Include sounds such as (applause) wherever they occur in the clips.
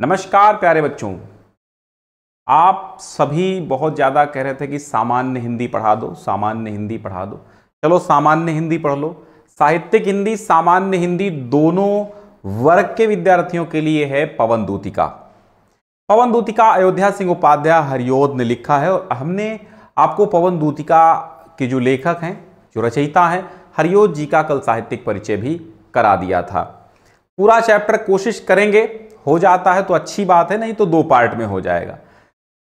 नमस्कार प्यारे बच्चों आप सभी बहुत ज़्यादा कह रहे थे कि सामान्य हिंदी पढ़ा दो सामान्य हिंदी पढ़ा दो चलो सामान्य हिंदी पढ़ लो साहित्यिक हिंदी सामान्य हिंदी दोनों वर्ग के विद्यार्थियों के लिए है पवन दूतिका पवन दूतिका अयोध्या सिंह उपाध्याय हरिओद ने लिखा है और हमने आपको पवन दूतिका के जो लेखक हैं जो रचयिता हैं हरिओद जी का कल साहित्यिक परिचय भी करा दिया था पूरा चैप्टर कोशिश करेंगे हो जाता है तो अच्छी बात है नहीं तो दो पार्ट में हो जाएगा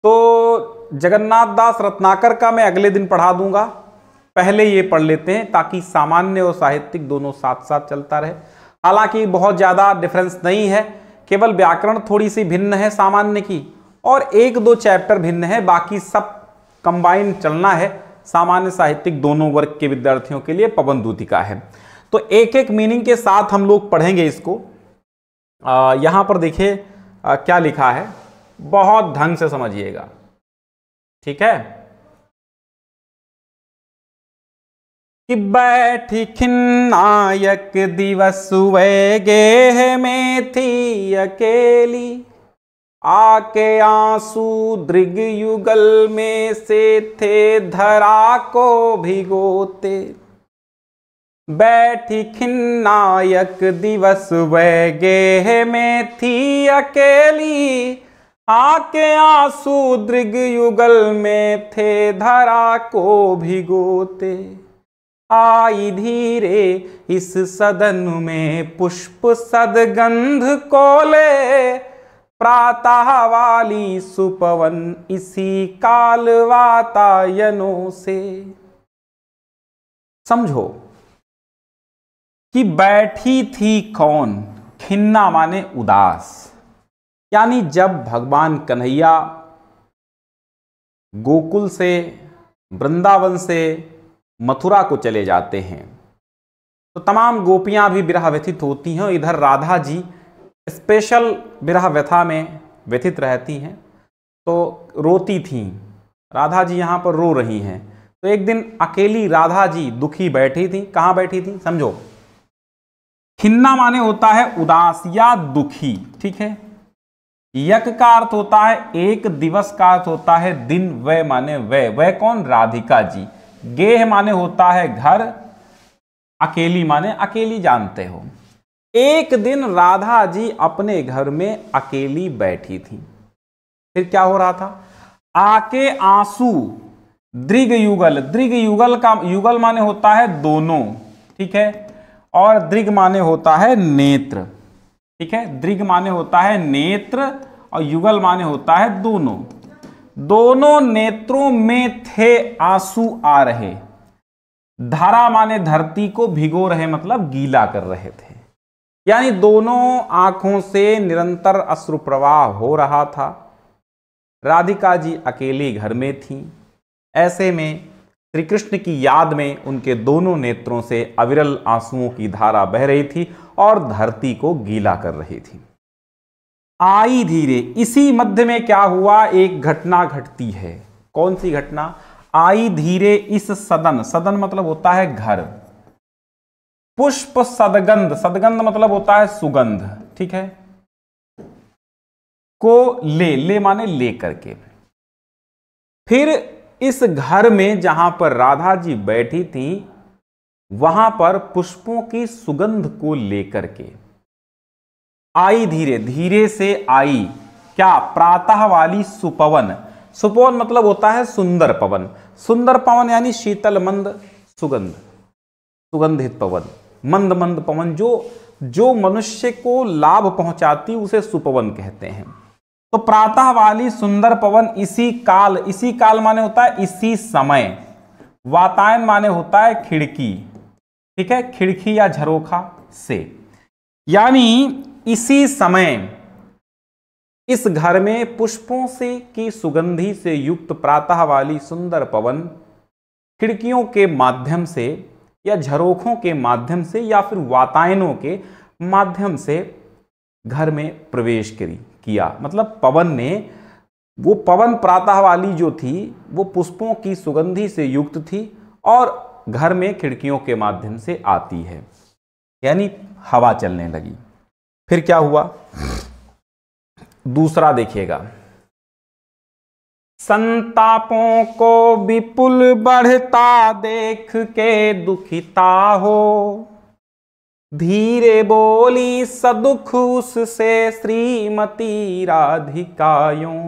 तो जगन्नाथ दास रत्नाकर का मैं अगले दिन पढ़ा दूंगा पहले ये पढ़ लेते हैं ताकि सामान्य और साहित्यिक दोनों साथ साथ चलता रहे हालांकि बहुत ज़्यादा डिफरेंस नहीं है केवल व्याकरण थोड़ी सी भिन्न है सामान्य की और एक दो चैप्टर भिन्न है बाकी सब कंबाइन चलना है सामान्य साहित्यिक दोनों वर्ग के विद्यार्थियों के लिए पवन दूतिका है तो एक एक मीनिंग के साथ हम लोग पढ़ेंगे इसको यहाँ पर देखिए क्या लिखा है बहुत ढंग से समझिएगा ठीक है कि बैठी खिन्नायक दिवस गे में थी अकेली आके आंसू दृग युगल में से थे धरा को भिगोते बैठी खिन्नायक दिवस वैगे में थी अकेली आके आंसू दृग युगल में थे धरा को भिगोते आई धीरे इस सदन में पुष्प सदगंध को ले प्रातः वाली सुपवन इसी काल वातायनों से समझो कि बैठी थी कौन खिन्ना माने उदास यानी जब भगवान कन्हैया गोकुल से वृंदावन से मथुरा को चले जाते हैं तो तमाम गोपियां भी विरह व्यथित होती हैं और इधर राधा जी स्पेशल विरह व्यथा में व्यथित रहती हैं तो रोती थीं राधा जी यहाँ पर रो रही हैं तो एक दिन अकेली राधा जी दुखी बैठी थी कहाँ बैठी थी समझो खिन्ना माने होता है उदास या दुखी ठीक है यक का अर्थ होता है एक दिवस का अर्थ होता है दिन वे माने वे वे कौन राधिका जी गेह माने होता है घर अकेली माने अकेली जानते हो एक दिन राधा जी अपने घर में अकेली बैठी थी फिर क्या हो रहा था आके आंसू दृग युगल दृग युगल का युगल माने होता है दोनों ठीक है और दृग माने होता है नेत्र ठीक है दृग माने होता है नेत्र और युगल माने होता है दोनों दोनों नेत्रों में थे आंसू आ रहे धारा माने धरती को भिगो रहे मतलब गीला कर रहे थे यानी दोनों आंखों से निरंतर अश्रु प्रवाह हो रहा था राधिका जी अकेली घर में थी ऐसे में श्री कृष्ण की याद में उनके दोनों नेत्रों से अविरल आंसुओं की धारा बह रही थी और धरती को गीला कर रही थी आई धीरे इसी मध्य में क्या हुआ एक घटना घटती है कौन सी घटना आई धीरे इस सदन सदन मतलब होता है घर पुष्प सदगंध सदगंध मतलब होता है सुगंध ठीक है को ले ले माने ले करके फिर इस घर में जहां पर राधा जी बैठी थी वहां पर पुष्पों की सुगंध को लेकर के आई धीरे धीरे से आई क्या प्रातः वाली सुपवन सुपवन मतलब होता है सुंदर पवन सुंदर पवन यानी शीतल मंद सुगंध सुगंधित पवन मंद मंद पवन जो जो मनुष्य को लाभ पहुंचाती उसे सुपवन कहते हैं तो प्रातः वाली सुंदर पवन इसी काल इसी काल माने होता है इसी समय वातायन माने होता है खिड़की ठीक है खिड़की या झरोखा से यानी इसी समय इस घर में पुष्पों से की सुगंधी से युक्त प्रातः वाली सुंदर पवन खिड़कियों के माध्यम से या झरोखों के माध्यम से या फिर वातायनों के माध्यम से घर में प्रवेश करी किया मतलब पवन ने वो पवन प्रातः वाली जो थी वो पुष्पों की सुगंधी से युक्त थी और घर में खिड़कियों के माध्यम से आती है यानी हवा चलने लगी फिर क्या हुआ दूसरा देखिएगा संतापों को विपुल बढ़ता देख के दुखिता हो धीरे बोली सदुख उससे श्रीमती राधिकायों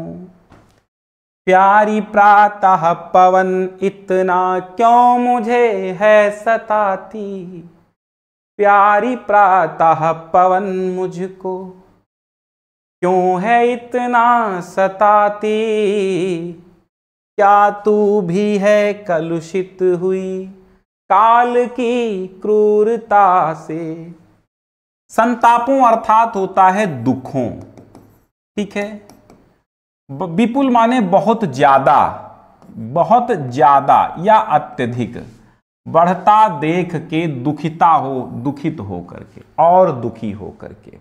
प्यारी प्रातः पवन इतना क्यों मुझे है सताती प्यारी प्रातः पवन मुझको क्यों है इतना सताती क्या तू भी है कलुषित हुई काल की क्रूरता से संतापों अर्थात होता है दुखों ठीक है विपुल माने बहुत ज्यादा बहुत ज्यादा या अत्यधिक बढ़ता देख के दुखिता हो दुखित हो करके और दुखी हो करके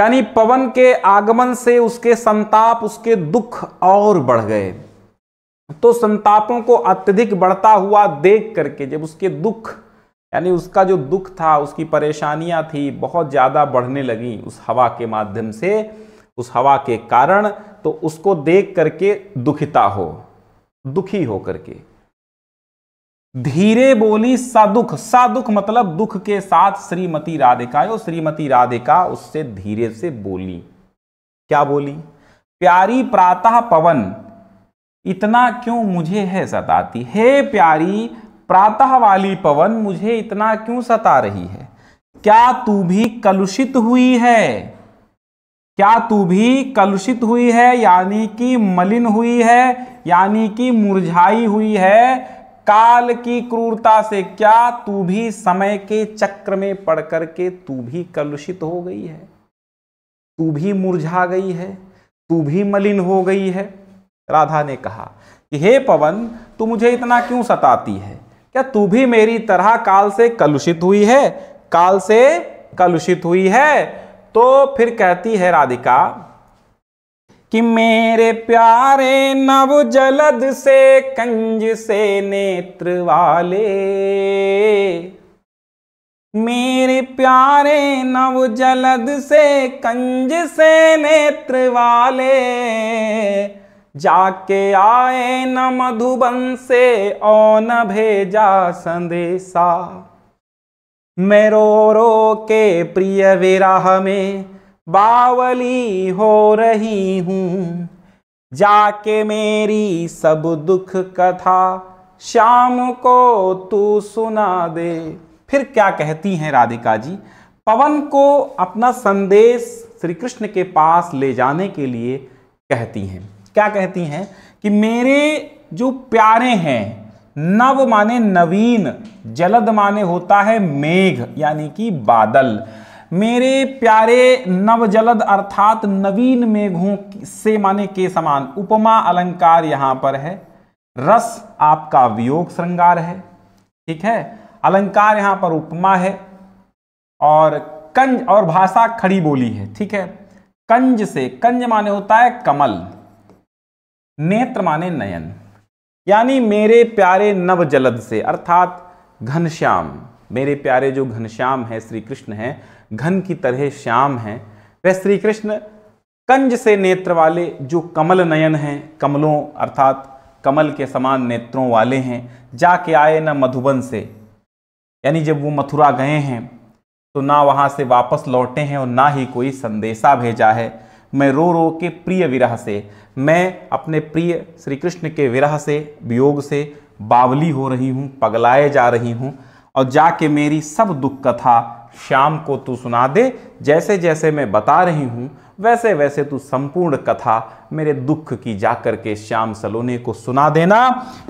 यानी पवन के आगमन से उसके संताप उसके दुख और बढ़ गए तो संतापों को अत्यधिक बढ़ता हुआ देख करके जब उसके दुख यानी उसका जो दुख था उसकी परेशानियां थी बहुत ज़्यादा बढ़ने लगी उस हवा के माध्यम से उस हवा के कारण तो उसको देख करके दुखिता हो दुखी हो करके धीरे बोली सादुख सादुख मतलब दुख के साथ श्रीमती राधिका यो श्रीमती राधिका उससे धीरे से बोली क्या बोली प्यारी प्रातः पवन इतना क्यों मुझे है सताती हे प्यारी प्रातः वाली पवन मुझे इतना क्यों सता रही है क्या तू भी कलुषित हुई है क्या तू भी कलुषित हुई है यानी कि मलिन हुई है यानी कि मुरझाई हुई है काल की क्रूरता से क्या तू भी समय के चक्र में पड़ करके तू भी कलुषित हो गई है तू भी मुरझा गई है तू भी मलिन हो गई है राधा ने कहा कि हे पवन तू मुझे इतना क्यों सताती है क्या तू भी मेरी तरह काल से कलुषित हुई है काल से कलुषित हुई है तो फिर कहती है राधिका कि मेरे प्यारे नव जलद से कंज से नेत्र वाले मेरे प्यारे नव जलद से कंज से नेत्र वाले जाके आए न मधुबन से ओन न भेजा संदेशा मैं रो रो के प्रिय विराह में बावली हो रही हूँ जाके मेरी सब दुख कथा शाम को तू सुना दे फिर क्या कहती हैं राधिका जी पवन को अपना संदेश श्री कृष्ण के पास ले जाने के लिए कहती हैं क्या कहती हैं कि मेरे जो प्यारे हैं नव माने नवीन जलद माने होता है मेघ यानी कि बादल मेरे प्यारे नव जलद अर्थात नवीन मेघों से माने के समान उपमा अलंकार यहां पर है रस आपका वियोग श्रृंगार है ठीक है अलंकार यहां पर उपमा है और कंज और भाषा खड़ी बोली है ठीक है कंज से कंज माने होता है कमल नेत्र माने नयन यानी मेरे प्यारे नव जलद से अर्थात घनश्याम मेरे प्यारे जो घनश्याम है श्री कृष्ण है घन की तरह श्याम है वह श्री कृष्ण कंज से नेत्र वाले जो कमल नयन हैं कमलों अर्थात कमल के समान नेत्रों वाले हैं जाके आए न मधुबन से यानी जब वो मथुरा गए हैं तो ना वहाँ से वापस लौटे हैं और ना ही कोई संदेशा भेजा है मैं रो रो के प्रिय विरह से मैं अपने प्रिय श्री कृष्ण के विरह से वियोग से बावली हो रही हूँ पगलाए जा रही हूँ और जाके मेरी सब दुख कथा श्याम को तू सुना दे जैसे जैसे मैं बता रही हूँ वैसे वैसे तू संपूर्ण कथा मेरे दुख की जाकर के श्याम सलोने को सुना देना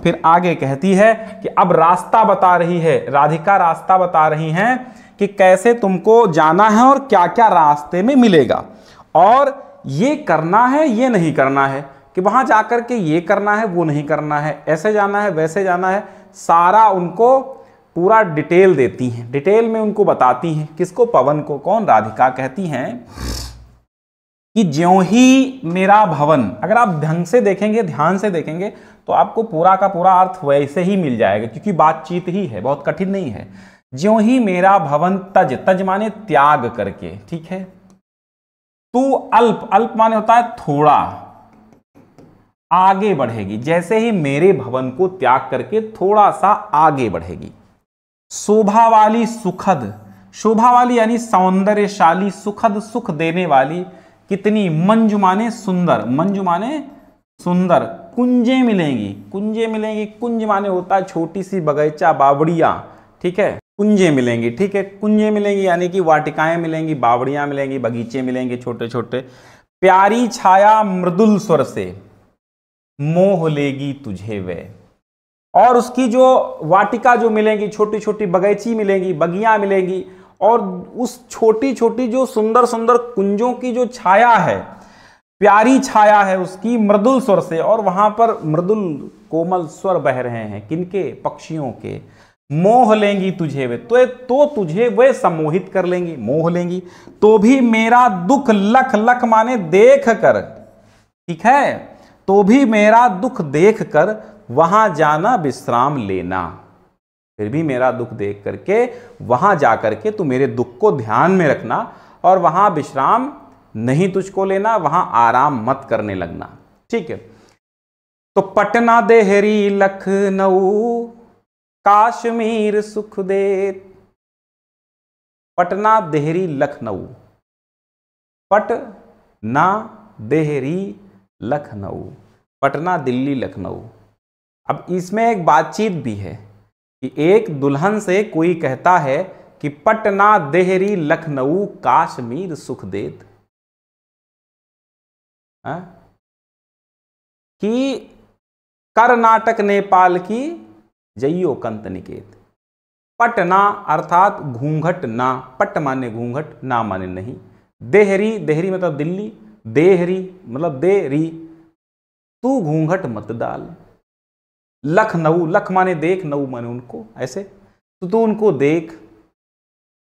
फिर आगे कहती है कि अब रास्ता बता रही है राधिका रास्ता बता रही हैं कि कैसे तुमको जाना है और क्या क्या रास्ते में मिलेगा और ये करना है ये नहीं करना है कि वहाँ जा कर के ये करना है वो नहीं करना है ऐसे जाना है वैसे जाना है सारा उनको पूरा डिटेल देती हैं डिटेल में उनको बताती हैं किसको पवन को कौन राधिका कहती हैं कि ज्यो ही मेरा भवन अगर आप ढंग से देखेंगे ध्यान से देखेंगे तो आपको पूरा का पूरा अर्थ वैसे ही मिल जाएगा क्योंकि बातचीत ही है बहुत कठिन नहीं है ज्यों ही मेरा भवन तज तज माने त्याग करके ठीक है टू अल्प अल्प माने होता है थोड़ा आगे बढ़ेगी जैसे ही मेरे भवन को त्याग करके थोड़ा सा आगे बढ़ेगी शोभा वाली सुखद शोभा वाली यानी सौंदर्यशाली सुखद सुख देने वाली कितनी मंजुमाने सुंदर मंजुमाने सुंदर कुंजे मिलेंगी कुंजे मिलेंगी कुंज माने होता है छोटी सी बगैचा बावड़िया ठीक है कुंजे मिलेंगी ठीक है कुंजे मिलेंगी यानी कि वाटिकाएं मिलेंगी बावड़ियाँ मिलेंगी बगीचे मिलेंगे छोटे छोटे प्यारी छाया मृदुल स्वर से मोह लेगी तुझे वे और उसकी जो वाटिका जो मिलेंगी छोटी छोटी बगैची मिलेंगी बगिया मिलेंगी और उस छोटी छोटी जो सुंदर सुंदर कुंजों की जो छाया है प्यारी छाया है उसकी मृदुल स्वर से और वहां पर मृदुल कोमल स्वर बह रहे हैं किनके पक्षियों के मोह लेंगी तुझे वे तो तो तुझे वे सम्मोहित कर लेंगी मोह लेंगी तो भी मेरा दुख लख लख माने देख कर ठीक है तो भी मेरा दुख देख कर वहां जाना विश्राम लेना फिर भी मेरा दुख देख करके वहां जा करके तू मेरे दुख को ध्यान में रखना और वहां विश्राम नहीं तुझको लेना वहां आराम मत करने लगना ठीक है तो पटना देहरी लखनऊ काश्मीर सुख पटना देहरी लखनऊ पटना देहरी लखनऊ पटना दिल्ली लखनऊ अब इसमें एक बातचीत भी है कि एक दुल्हन से कोई कहता है कि पटना देहरी लखनऊ काश्मीर सुखदेत हाँ? कि कर्नाटक नेपाल की जइयो कंत निकेत पट ना अर्थात घूंघट ना पट माने घूंघट ना माने नहीं देहरी देहरी मतलब दिल्ली देहरी मतलब देहरी तू घूंघट मत डाल लखनऊ लख माने देख नऊ माने उनको ऐसे तो तू उनको देख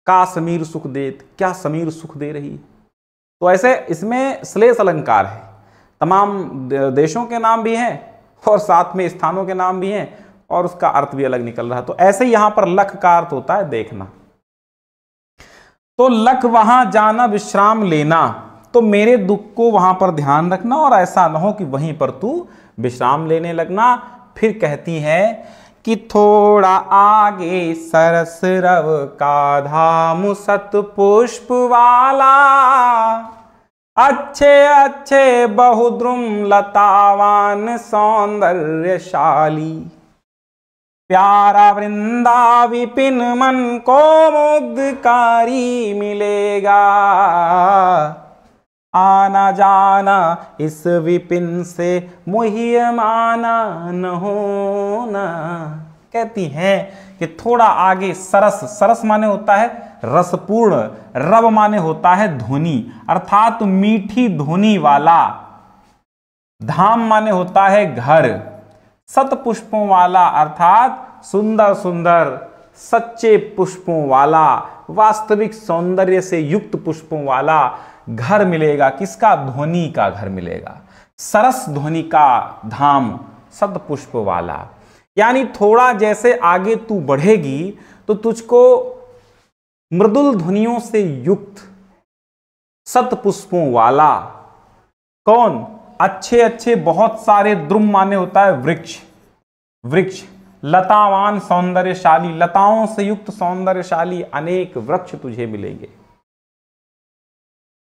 का समीर सुख देत क्या समीर सुख दे रही तो ऐसे इसमें श्लेष अलंकार है तमाम देशों के नाम भी हैं और साथ में स्थानों के नाम भी हैं और उसका अर्थ भी अलग निकल रहा तो ऐसे यहां पर लख का अर्थ होता है देखना तो लख वहां जाना विश्राम लेना तो मेरे दुख को वहां पर ध्यान रखना और ऐसा ना हो कि वहीं पर तू विश्राम लेने लगना फिर कहती है कि थोड़ा आगे सरस रव का धाम सत पुष्प वाला अच्छे अच्छे बहुद्रुम लतावान सौंदर्यशाली प्यारा वृंदा विपिन मन को मुग्धकारी मिलेगा आना जाना इस विपिन से माना न न कहती हैं कि थोड़ा आगे सरस सरस माने होता है रसपूर्ण रब माने होता है ध्वनि अर्थात मीठी ध्वनि वाला धाम माने होता है घर सत पुष्पों वाला अर्थात सुंदर सुंदर सच्चे पुष्पों वाला वास्तविक सौंदर्य से युक्त पुष्पों वाला घर मिलेगा किसका ध्वनि का घर मिलेगा सरस ध्वनि का धाम सतपुष्प वाला यानी थोड़ा जैसे आगे तू बढ़ेगी तो तुझको मृदुल ध्वनियों से युक्त सतपुष्पों वाला कौन अच्छे अच्छे बहुत सारे द्रुम माने होता है वृक्ष वृक्ष लतावान सौंदर्यशाली लताओं से युक्त सौंदर्यशाली अनेक वृक्ष तुझे मिलेंगे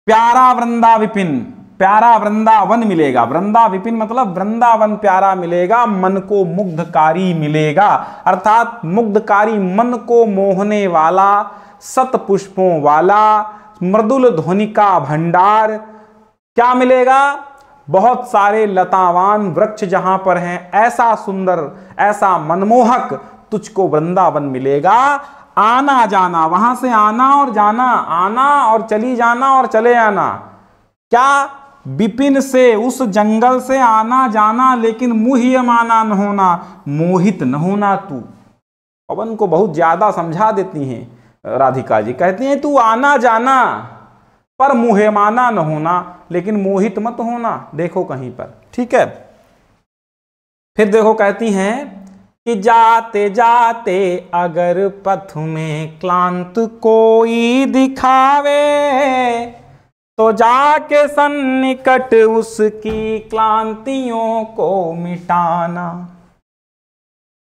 प्यारा वृंदा विपिन प्यारा वृंदावन मिलेगा वृंदा विपिन मतलब वृंदावन प्यारा मिलेगा मन को मुग्धकारी मिलेगा अर्थात मुग्धकारी मन को मोहने वाला सत पुष्पों वाला मृदुल ध्वनि का भंडार क्या मिलेगा बहुत सारे लतावान वृक्ष जहां पर हैं ऐसा सुंदर ऐसा मनमोहक तुझको वृंदावन मिलेगा आना जाना वहां से आना और जाना आना और चली जाना और चले आना क्या विपिन से उस जंगल से आना जाना लेकिन मुहिमाना न होना मोहित न होना तू पवन को बहुत ज्यादा समझा देती हैं राधिका जी कहती हैं तू आना जाना पर मुहेमाना न होना लेकिन मोहित मत होना देखो कहीं पर ठीक है फिर देखो कहती हैं कि जाते जाते अगर पथ में क्लांत कोई दिखावे तो जाके सन्निकट उसकी क्लांतियों को मिटाना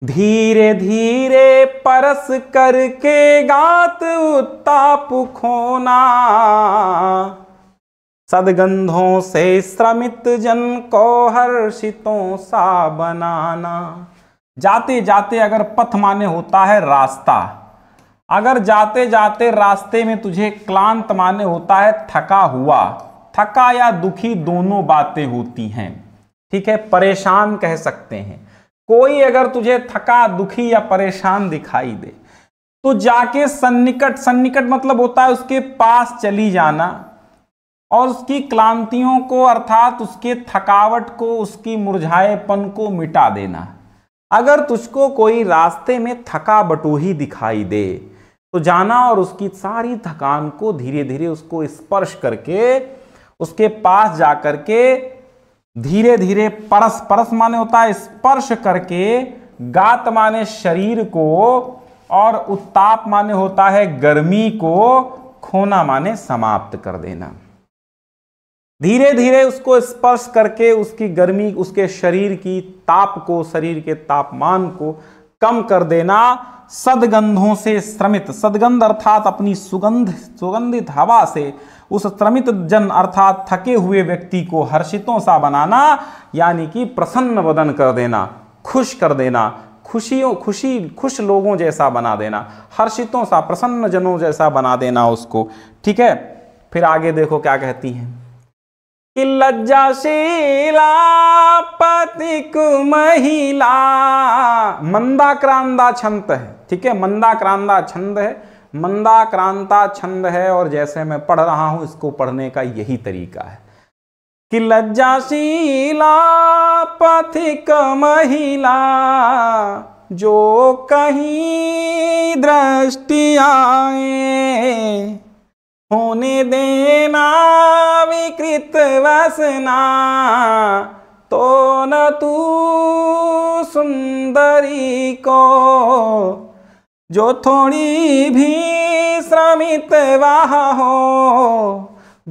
धीरे धीरे परस करके गात उत्ताप खोना सदगंधों से श्रमित जन को हर्षितों सा बनाना जाते जाते अगर पथ माने होता है रास्ता अगर जाते जाते रास्ते में तुझे क्लांत माने होता है थका हुआ थका या दुखी दोनों बातें होती हैं ठीक है परेशान कह सकते हैं कोई अगर तुझे थका दुखी या परेशान दिखाई दे तो जाके सन्निकट सन्निकट मतलब होता है उसके पास चली जाना और उसकी क्लांतियों को अर्थात उसके थकावट को उसकी मुरझाएपन को मिटा देना अगर तुझको कोई रास्ते में थका बटोही दिखाई दे तो जाना और उसकी सारी थकान को धीरे धीरे उसको स्पर्श करके उसके पास जा करके धीरे धीरे परस परस माने होता है स्पर्श करके गात माने शरीर को और उत्ताप माने होता है गर्मी को खोना माने समाप्त कर देना धीरे धीरे उसको स्पर्श करके उसकी गर्मी उसके शरीर की ताप को शरीर के तापमान को कम कर देना सदगंधों से श्रमित सदगंध अर्थात अपनी सुगंध सुगंधित हवा से उस श्रमित जन अर्थात थके हुए व्यक्ति को हर्षितों सा बनाना यानी कि प्रसन्न वदन कर देना खुश कर देना खुशियों खुशी खुश लोगों जैसा बना देना हर्षितों सा प्रसन्न जनों जैसा बना देना उसको ठीक है फिर आगे देखो क्या कहती हैं कि लज्जाशीला कु महिला मंदाक्रांदा छंद है ठीक है मंदाक्रांदा छंद है मंदाक्रांता छंद है और जैसे मैं पढ़ रहा हूं इसको पढ़ने का यही तरीका है कि लज्जाशीला पथिक महिला जो कहीं दृष्टि आए होने देना विकृत वसना तो न तू सुंदरी को जो थोड़ी भी श्रमित वाह हो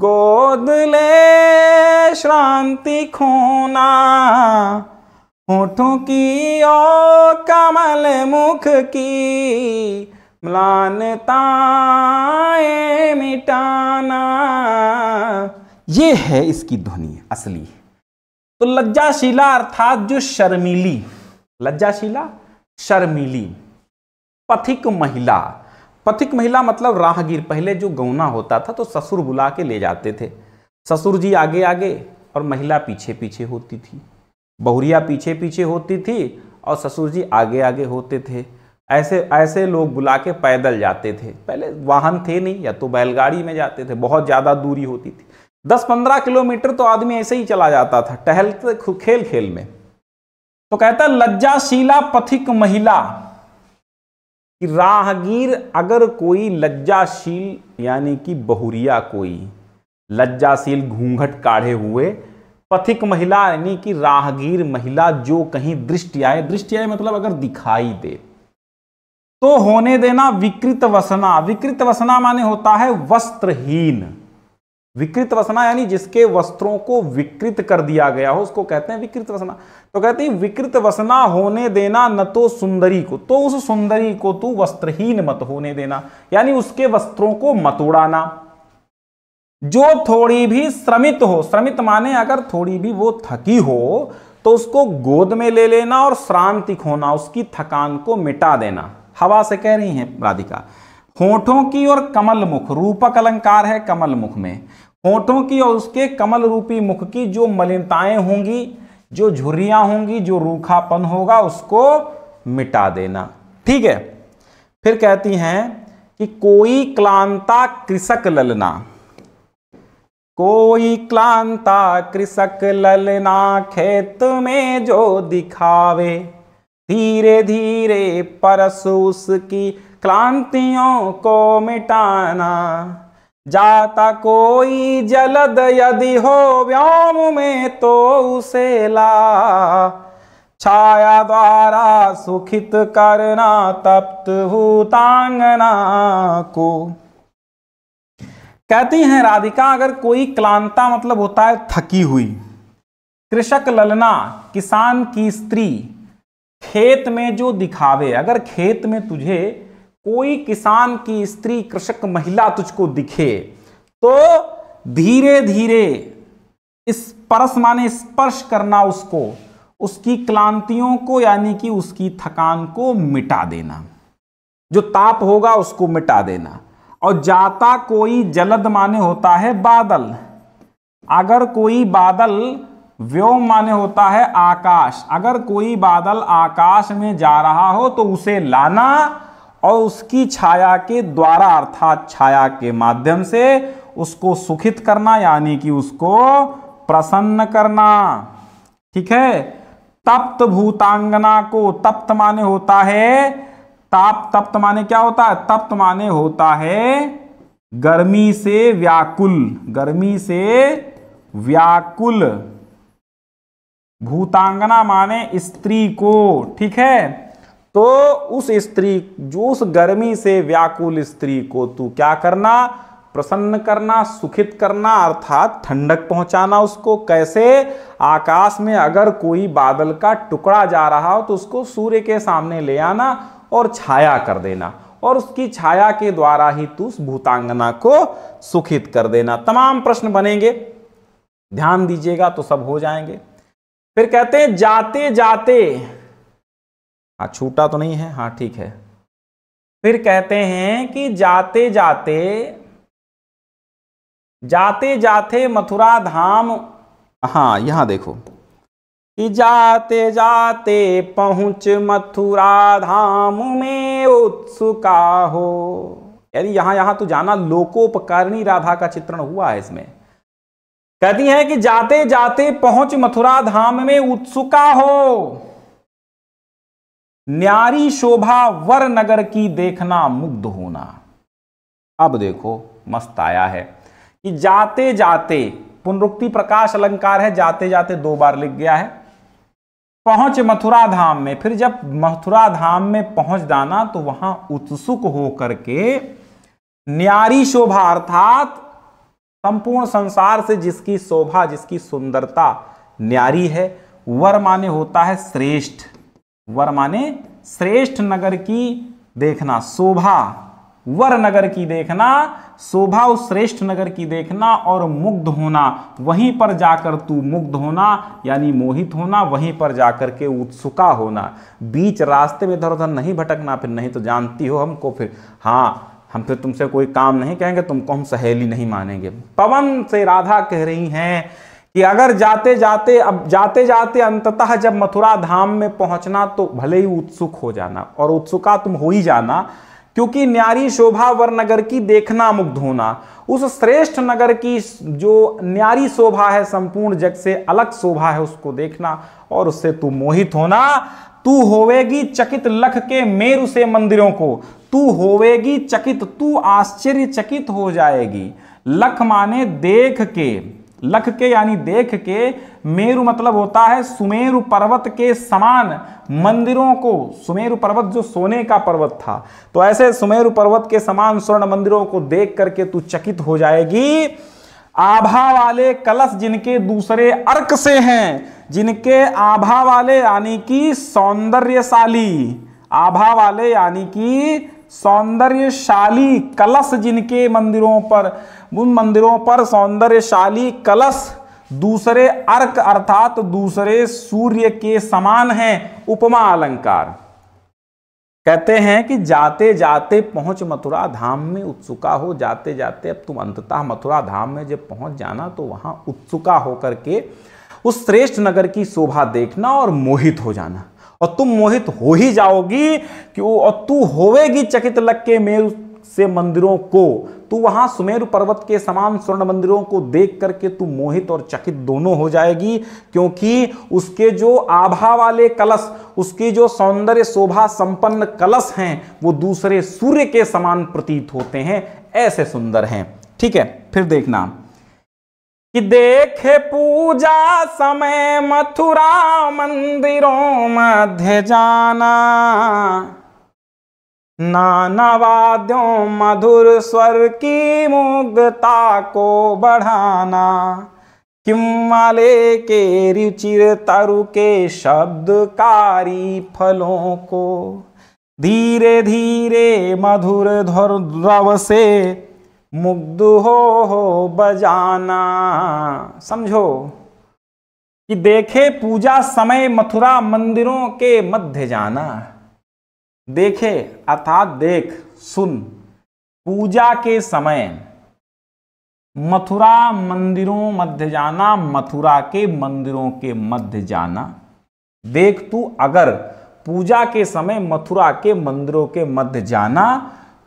गोद ले श्रांति खूना होठों की ओ कमल मुख की म्लानताएं मिटाना ये है इसकी ध्वनि असली तो लज्जाशिला अर्थात जो शर्मीली लज्जाशिला शर्मीली पथिक महिला पथिक महिला मतलब राहगीर पहले जो गौना होता था तो ससुर बुला के ले जाते थे ससुर जी आगे आगे और महिला पीछे पीछे होती थी बहुरिया पीछे पीछे होती थी और ससुर जी आगे आगे होते थे ऐसे ऐसे लोग बुला के पैदल जाते थे पहले वाहन थे नहीं या तो बैलगाड़ी में जाते थे बहुत ज़्यादा दूरी होती थी दस पंद्रह किलोमीटर तो आदमी ऐसे ही चला जाता था टहलते खेल खेल में तो कहता लज्जाशीला पथिक महिला कि राहगीर अगर कोई लज्जाशील यानी कि बहुरिया कोई लज्जाशील घूंघट काढ़े हुए पथिक महिला यानी कि राहगीर महिला जो कहीं दृष्टि आए दृष्टि आए मतलब अगर दिखाई दे तो होने देना विकृत वसना विकृत वसना माने होता है वस्त्रहीन विकृत वसना यानी जिसके वस्त्रों को विकृत कर दिया गया हो उसको कहते हैं विकृत वसना तो कहते हैं विकृत वसना होने देना न तो सुंदरी को तो उस सुंदरी को तू वस्त्रहीन मत होने देना यानी उसके वस्त्रों को मत उड़ाना जो थोड़ी भी श्रमित हो श्रमित माने अगर थोड़ी भी वो थकी हो तो उसको गोद में ले लेना और श्रांति खोना उसकी थकान को मिटा देना हवा से कह रही है राधिका होठों की और कमल मुख रूपक अलंकार है कमल मुख में होठों की और उसके कमल रूपी मुख की जो मलिनताएं होंगी जो झुर्रियाँ होंगी जो रूखापन होगा उसको मिटा देना ठीक है फिर कहती हैं कि कोई क्लांता कृषक ललना कोई क्लांता कृषक ललना खेत में जो दिखावे धीरे धीरे परस उसकी क्लांतियों को मिटाना जाता कोई जलद यदि हो व्योम में तो उसे ला छाया द्वारा सुखित करना तप्त भूतांगना को कहती हैं राधिका अगर कोई क्लांता मतलब होता है थकी हुई कृषक ललना किसान की स्त्री खेत में जो दिखावे अगर खेत में तुझे कोई किसान की स्त्री कृषक महिला तुझको दिखे तो धीरे धीरे स्पर्श माने स्पर्श करना उसको उसकी क्लांतियों को यानी कि उसकी थकान को मिटा देना जो ताप होगा उसको मिटा देना और जाता कोई जलद माने होता है बादल अगर कोई बादल व्योम माने होता है आकाश अगर कोई बादल आकाश में जा रहा हो तो उसे लाना और उसकी छाया के द्वारा अर्थात छाया के माध्यम से उसको सुखित करना यानी कि उसको प्रसन्न करना ठीक है तप्त भूतांगना को तप्त माने होता है ताप तप्त माने क्या होता है तप्त माने होता है गर्मी से व्याकुल गर्मी से व्याकुल भूतांगना माने स्त्री को ठीक है तो उस स्त्री जो उस गर्मी से व्याकुल स्त्री को तू क्या करना प्रसन्न करना सुखित करना अर्थात ठंडक पहुंचाना उसको कैसे आकाश में अगर कोई बादल का टुकड़ा जा रहा हो तो उसको सूर्य के सामने ले आना और छाया कर देना और उसकी छाया के द्वारा ही तू उस भूतांगना को सुखित कर देना तमाम प्रश्न बनेंगे ध्यान दीजिएगा तो सब हो जाएंगे फिर कहते हैं जाते जाते हाँ छूटा तो नहीं है हाँ ठीक है फिर कहते हैं कि जाते जाते जाते जाते मथुरा धाम हाँ यहाँ देखो कि जाते जाते पहुंच मथुरा धाम में उत्सुका हो यानी यहां यहां तो जाना लोकोपकरणी राधा का चित्रण हुआ है इसमें कहती है कि जाते जाते पहुंच मथुरा धाम में उत्सुका हो न्यारी शोभा वर नगर की देखना मुग्ध होना अब देखो मस्त आया है कि जाते जाते पुनरुक्ति प्रकाश अलंकार है जाते जाते दो बार लिख गया है पहुंच मथुरा धाम में फिर जब मथुरा धाम में पहुंच जाना तो वहां उत्सुक हो करके न्यारी शोभा अर्थात संपूर्ण संसार से जिसकी शोभा जिसकी सुंदरता न्यारी है वर माने होता है श्रेष्ठ वर माने श्रेष्ठ नगर की देखना शोभा वर नगर की देखना शोभा उस श्रेष्ठ नगर की देखना और मुग्ध होना वहीं पर जाकर तू मुग्ध होना यानी मोहित होना वहीं पर जाकर के उत्सुका होना बीच रास्ते में इधर उधर नहीं भटकना फिर नहीं तो जानती हो हमको फिर हाँ हम फिर तुमसे कोई काम नहीं कहेंगे तुमको हम सहेली नहीं मानेंगे पवन से राधा कह रही हैं कि अगर जाते जाते अब जाते जाते अंततः जब मथुरा धाम में पहुंचना तो भले ही उत्सुक हो जाना और उत्सुका तुम हो ही जाना क्योंकि न्यारी शोभा वर नगर की देखना मुग्ध होना उस श्रेष्ठ नगर की जो न्यारी शोभा है संपूर्ण जग से अलग शोभा है उसको देखना और उससे तू मोहित होना तू होवेगी चकित लख के मेरु से मंदिरों को तू होवेगी चकित तू आश्चर्यचकित हो जाएगी लख माने देख के लख के यानी देख के मेरु मतलब होता है सुमेरु पर्वत के समान मंदिरों को सुमेरु पर्वत जो सोने का पर्वत था तो ऐसे सुमेरु पर्वत के समान स्वर्ण मंदिरों को देख करके तू चकित हो जाएगी आभा वाले कलश जिनके दूसरे अर्क से हैं जिनके आभा वाले यानी कि सौंदर्यशाली आभा वाले यानी कि सौंदर्यशाली कलश जिनके मंदिरों पर उन मंदिरों पर सौंदर्यशाली कलश दूसरे अर्क अर्थात दूसरे सूर्य के समान हैं उपमा अलंकार कहते हैं कि जाते जाते पहुंच मथुरा धाम में उत्सुका हो जाते जाते अब तुम अंततः मथुरा धाम में जब पहुंच जाना तो वहां उत्सुका होकर के उस श्रेष्ठ नगर की शोभा देखना और मोहित हो जाना और तुम मोहित हो ही जाओगी कि वो और तू होवेगी चकित लग के मेल से मंदिरों को तू वहां सुमेरु पर्वत के समान स्वर्ण मंदिरों को देख करके तू मोहित और चकित दोनों हो जाएगी क्योंकि उसके जो आभा वाले कलश उसके जो सौंदर्य शोभा संपन्न कलश हैं वो दूसरे सूर्य के समान प्रतीत होते हैं ऐसे सुंदर हैं ठीक है फिर देखना कि देखे पूजा समय मथुरा मंदिरों मध्य जाना नाना वाद्यों मधुर स्वर की मुग्धता को बढ़ाना किम्माले के रुचिर तरु के शब्दकारी फलों को धीरे धीरे मधुर ध्वर द्रव से मुग्ध हो हो बजाना समझो कि देखे पूजा समय मथुरा मंदिरों के मध्य जाना देखे अर्थात देख सुन पूजा के समय मथुरा मंदिरों मध्य जाना मथुरा के मंदिरों के मध्य जाना देख तू अगर पूजा के समय मथुरा के मंदिरों के मध्य जाना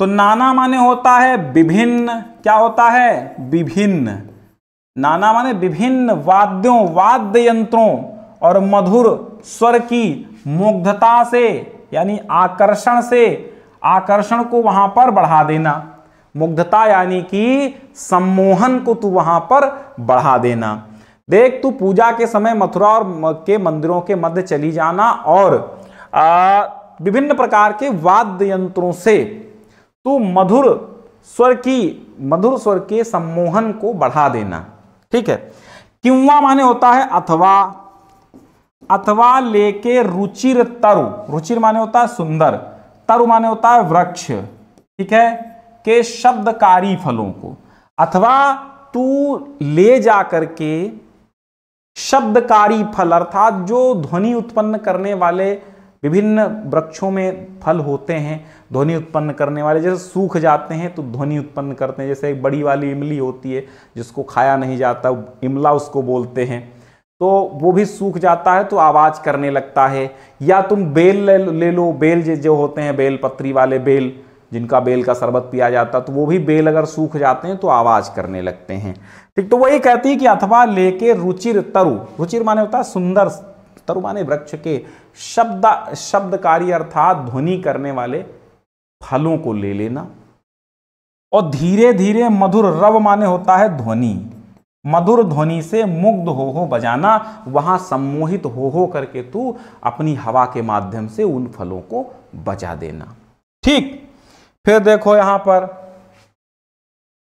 तो नाना माने होता है विभिन्न क्या होता है विभिन्न नाना माने विभिन्न वाद्यों वाद्य यंत्रों और मधुर स्वर की मुग्धता से यानी आकर्षण से आकर्षण को वहां पर बढ़ा देना मुग्धता यानी कि सम्मोहन को तू वहां पर बढ़ा देना देख तू पूजा के समय मथुरा और के मंदिरों के मध्य चली जाना और विभिन्न प्रकार के वाद्य यंत्रों से तो मधुर स्वर की मधुर स्वर के सम्मोहन को बढ़ा देना ठीक है किंवा माने होता है अथवा अथवा लेके रुचिर तरु रुचिर माने होता है सुंदर तरु माने होता है वृक्ष ठीक है के शब्दकारी फलों को अथवा तू ले जा करके शब्दकारी फल अर्थात जो ध्वनि उत्पन्न करने वाले विभिन्न वृक्षों में फल होते हैं ध्वनि उत्पन्न करने वाले जैसे सूख जाते हैं तो ध्वनि उत्पन्न करते हैं जैसे एक बड़ी वाली इमली होती है जिसको खाया नहीं जाता इमला उसको बोलते हैं तो वो भी सूख जाता है तो आवाज़ करने लगता है या तुम बेल ले, ले लो बेल जो होते हैं बेल पत्री वाले बेल जिनका बेल का शरबत पिया जाता तो वो भी बेल अगर सूख जाते हैं तो आवाज़ करने लगते हैं ठीक तो वही कहती है कि अथवा लेके रुचिर तरु रुचिर माने होता है सुंदर माने वृक्ष के शब्द कार्य अर्थात ध्वनि करने वाले फलों को ले लेना और धीरे धीरे मधुर रव माने होता है ध्वनि मधुर ध्वनि से मुग्ध हो हो बजाना वहां सम्मोहित हो हो करके तू अपनी हवा के माध्यम से उन फलों को बजा देना ठीक फिर देखो यहां पर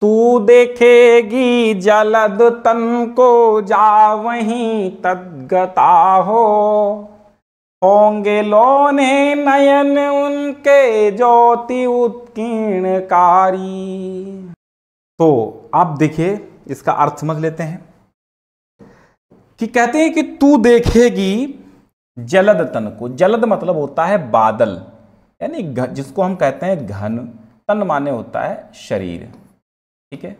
तू देखेगी जलद तन को जा वहीं तदगता हो होंगे लोने नयन उनके ज्योति उत्कीर्ण कारी तो आप देखिए इसका अर्थ समझ लेते हैं कि कहते हैं कि तू देखेगी जलद तन को जलद मतलब होता है बादल यानी जिसको हम कहते हैं घन तन माने होता है शरीर ठीक है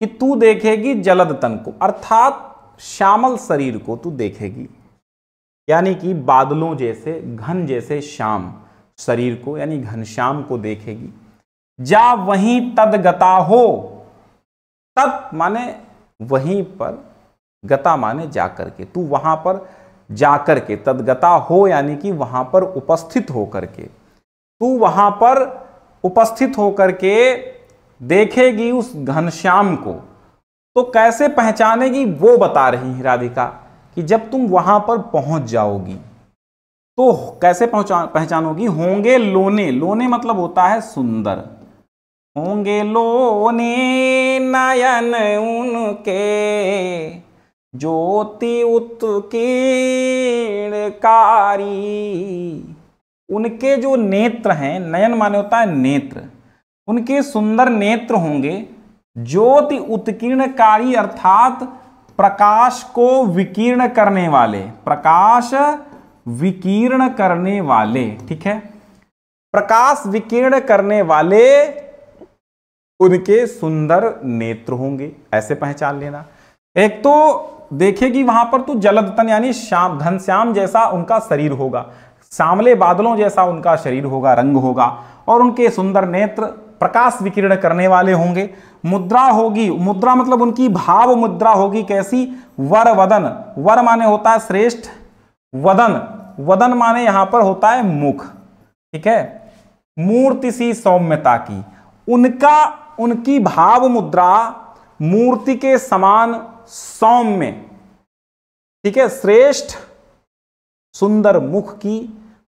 कि तू देखेगी जलद तन को अर्थात श्यामल शरीर को तू देखेगी यानी कि बादलों जैसे घन जैसे श्याम शरीर को यानी घनश्याम को देखेगी जा वहीं तदगता हो तद माने वहीं पर गता माने जाकर के तू वहां पर जाकर के तदगता हो यानी कि वहां पर उपस्थित होकर के तू वहां पर उपस्थित होकर के देखेगी उस घनश्याम को तो कैसे पहचानेगी वो बता रही है राधिका कि जब तुम वहां पर पहुंच जाओगी तो कैसे पहचान पहचानोगी होंगे लोने लोने मतलब होता है सुंदर होंगे लोने नयन उनके ज्योति उत्कीर्णकारी उनके जो नेत्र हैं नयन माने होता है नेत्र उनके सुंदर नेत्र होंगे ज्योति उत्कीर्णकारी अर्थात प्रकाश को विकीर्ण करने वाले प्रकाश विकीर्ण करने वाले ठीक है प्रकाश विकीर्ण करने वाले उनके सुंदर नेत्र होंगे ऐसे पहचान लेना एक तो देखेगी वहां पर तो जलदतन यानी श्याम घनश्याम जैसा उनका शरीर होगा सांवले बादलों जैसा उनका शरीर होगा रंग होगा और उनके सुंदर नेत्र प्रकाश विकिरण करने वाले होंगे मुद्रा होगी मुद्रा मतलब उनकी भाव मुद्रा होगी कैसी वर वदन वर माने होता है श्रेष्ठ वदन वदन माने यहां पर होता है मुख ठीक है मूर्ति सी सौम्यता की उनका उनकी भाव मुद्रा मूर्ति के समान सौम्य ठीक है श्रेष्ठ सुंदर मुख की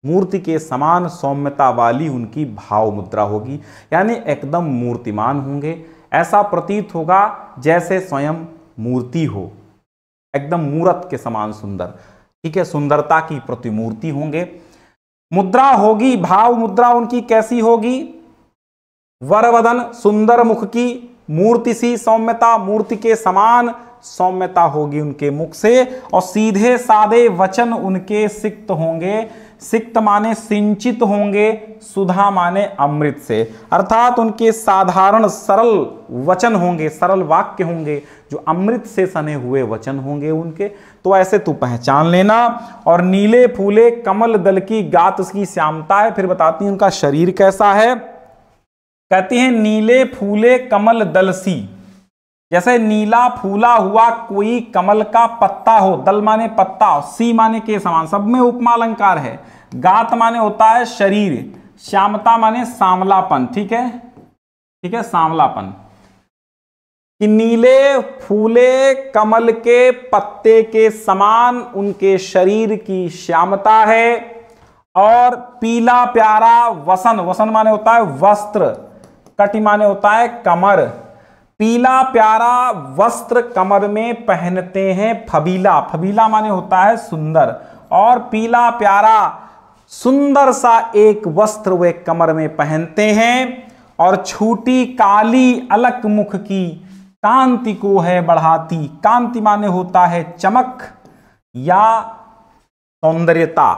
मूर्ति के समान सौम्यता वाली उनकी भाव मुद्रा होगी यानी एकदम मूर्तिमान होंगे ऐसा प्रतीत होगा जैसे स्वयं मूर्ति हो एकदम मूर्त के समान सुंदर ठीक है सुंदरता की प्रतिमूर्ति होंगे मुद्रा होगी भाव मुद्रा उनकी कैसी होगी वरवदन सुंदर मुख की मूर्ति सी सौम्यता मूर्ति के समान सौम्यता होगी उनके मुख से और सीधे सादे वचन उनके सिक्त होंगे सिक्त माने सिंचित होंगे सुधा माने अमृत से अर्थात उनके साधारण सरल वचन होंगे सरल वाक्य होंगे जो अमृत से सने हुए वचन होंगे उनके तो ऐसे तू पहचान लेना और नीले फूले कमल दल की गात उसकी श्यामता है फिर बताती हैं उनका शरीर कैसा है कहती हैं नीले फूले कमल दल सी जैसे नीला फूला हुआ कोई कमल का पत्ता हो दल माने पत्ता हो सी माने के समान सब में उपमा अलंकार है गात माने होता है शरीर श्यामता माने सांवलापन ठीक है ठीक है सांवलापन कि नीले फूले कमल के पत्ते के समान उनके शरीर की श्यामता है और पीला प्यारा वसन वसन माने होता है वस्त्र कटी माने होता है कमर पीला प्यारा वस्त्र कमर में पहनते हैं फबीला फबीला माने होता है सुंदर और पीला प्यारा सुंदर सा एक वस्त्र वे कमर में पहनते हैं और छूटी काली अलक मुख की कांति को है बढ़ाती कांति माने होता है चमक या सौंदर्यता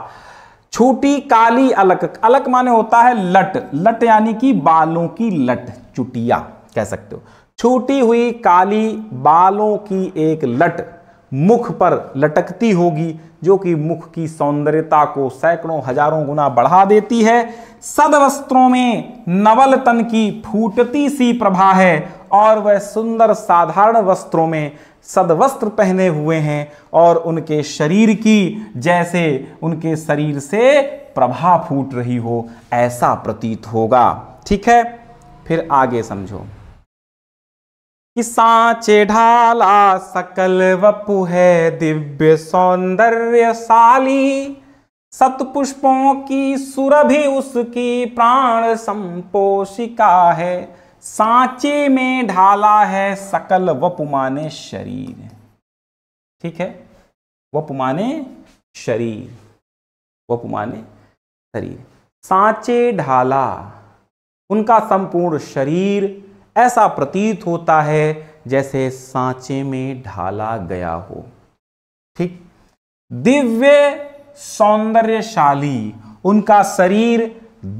छोटी काली अलक अलक माने होता है लट लट यानी कि बालों की लट चुटिया कह सकते हो छूटी हुई काली बालों की एक लट मुख पर लटकती होगी जो कि मुख की सौंदर्यता को सैकड़ों हजारों गुना बढ़ा देती है सद वस्त्रों में नवल तन की फूटती सी प्रभा है और वह सुंदर साधारण वस्त्रों में सदवस्त्र पहने हुए हैं और उनके शरीर की जैसे उनके शरीर से प्रभा फूट रही हो ऐसा प्रतीत होगा ठीक है फिर आगे समझो कि सांचे ढाला सकल वपु है दिव्य सौंदर्यशाली सतपुष्पों की सुरभि उसकी प्राण संपोषिका है सांचे में ढाला है सकल माने शरीर ठीक है माने शरीर माने शरीर सांचे ढाला उनका संपूर्ण शरीर ऐसा प्रतीत होता है जैसे सांचे में ढाला गया हो ठीक दिव्य सौंदर्यशाली उनका शरीर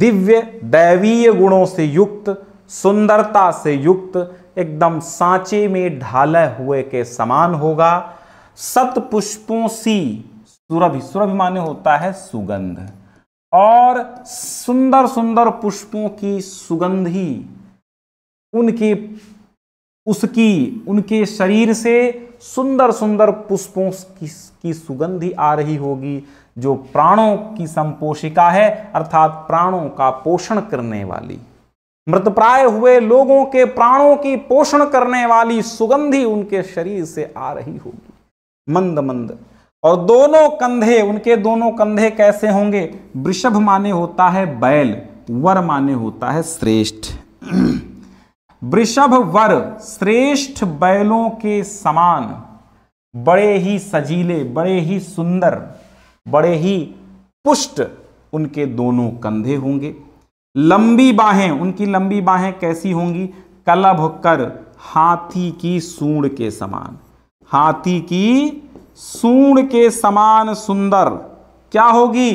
दिव्य दैवीय गुणों से युक्त सुंदरता से युक्त एकदम सांचे में ढाले हुए के समान होगा सत पुष्पों सी सुरभि सुरभि माने होता है सुगंध और सुंदर सुंदर पुष्पों की सुगंधी उनके उसकी उनके शरीर से सुंदर सुंदर पुष्पों की, की सुगंधि आ रही होगी जो प्राणों की संपोषिका है अर्थात प्राणों का पोषण करने वाली मृतप्राय हुए लोगों के प्राणों की पोषण करने वाली सुगंधि उनके शरीर से आ रही होगी मंद मंद और दोनों कंधे उनके दोनों कंधे कैसे होंगे वृषभ माने होता है बैल वर माने होता है श्रेष्ठ (clears throat) वृषभ वर श्रेष्ठ बैलों के समान बड़े ही सजीले बड़े ही सुंदर बड़े ही पुष्ट उनके दोनों कंधे होंगे लंबी बाहें उनकी लंबी बाहें कैसी होंगी कलभ कर हाथी की सूंड के समान हाथी की सूंड के समान सुंदर क्या होगी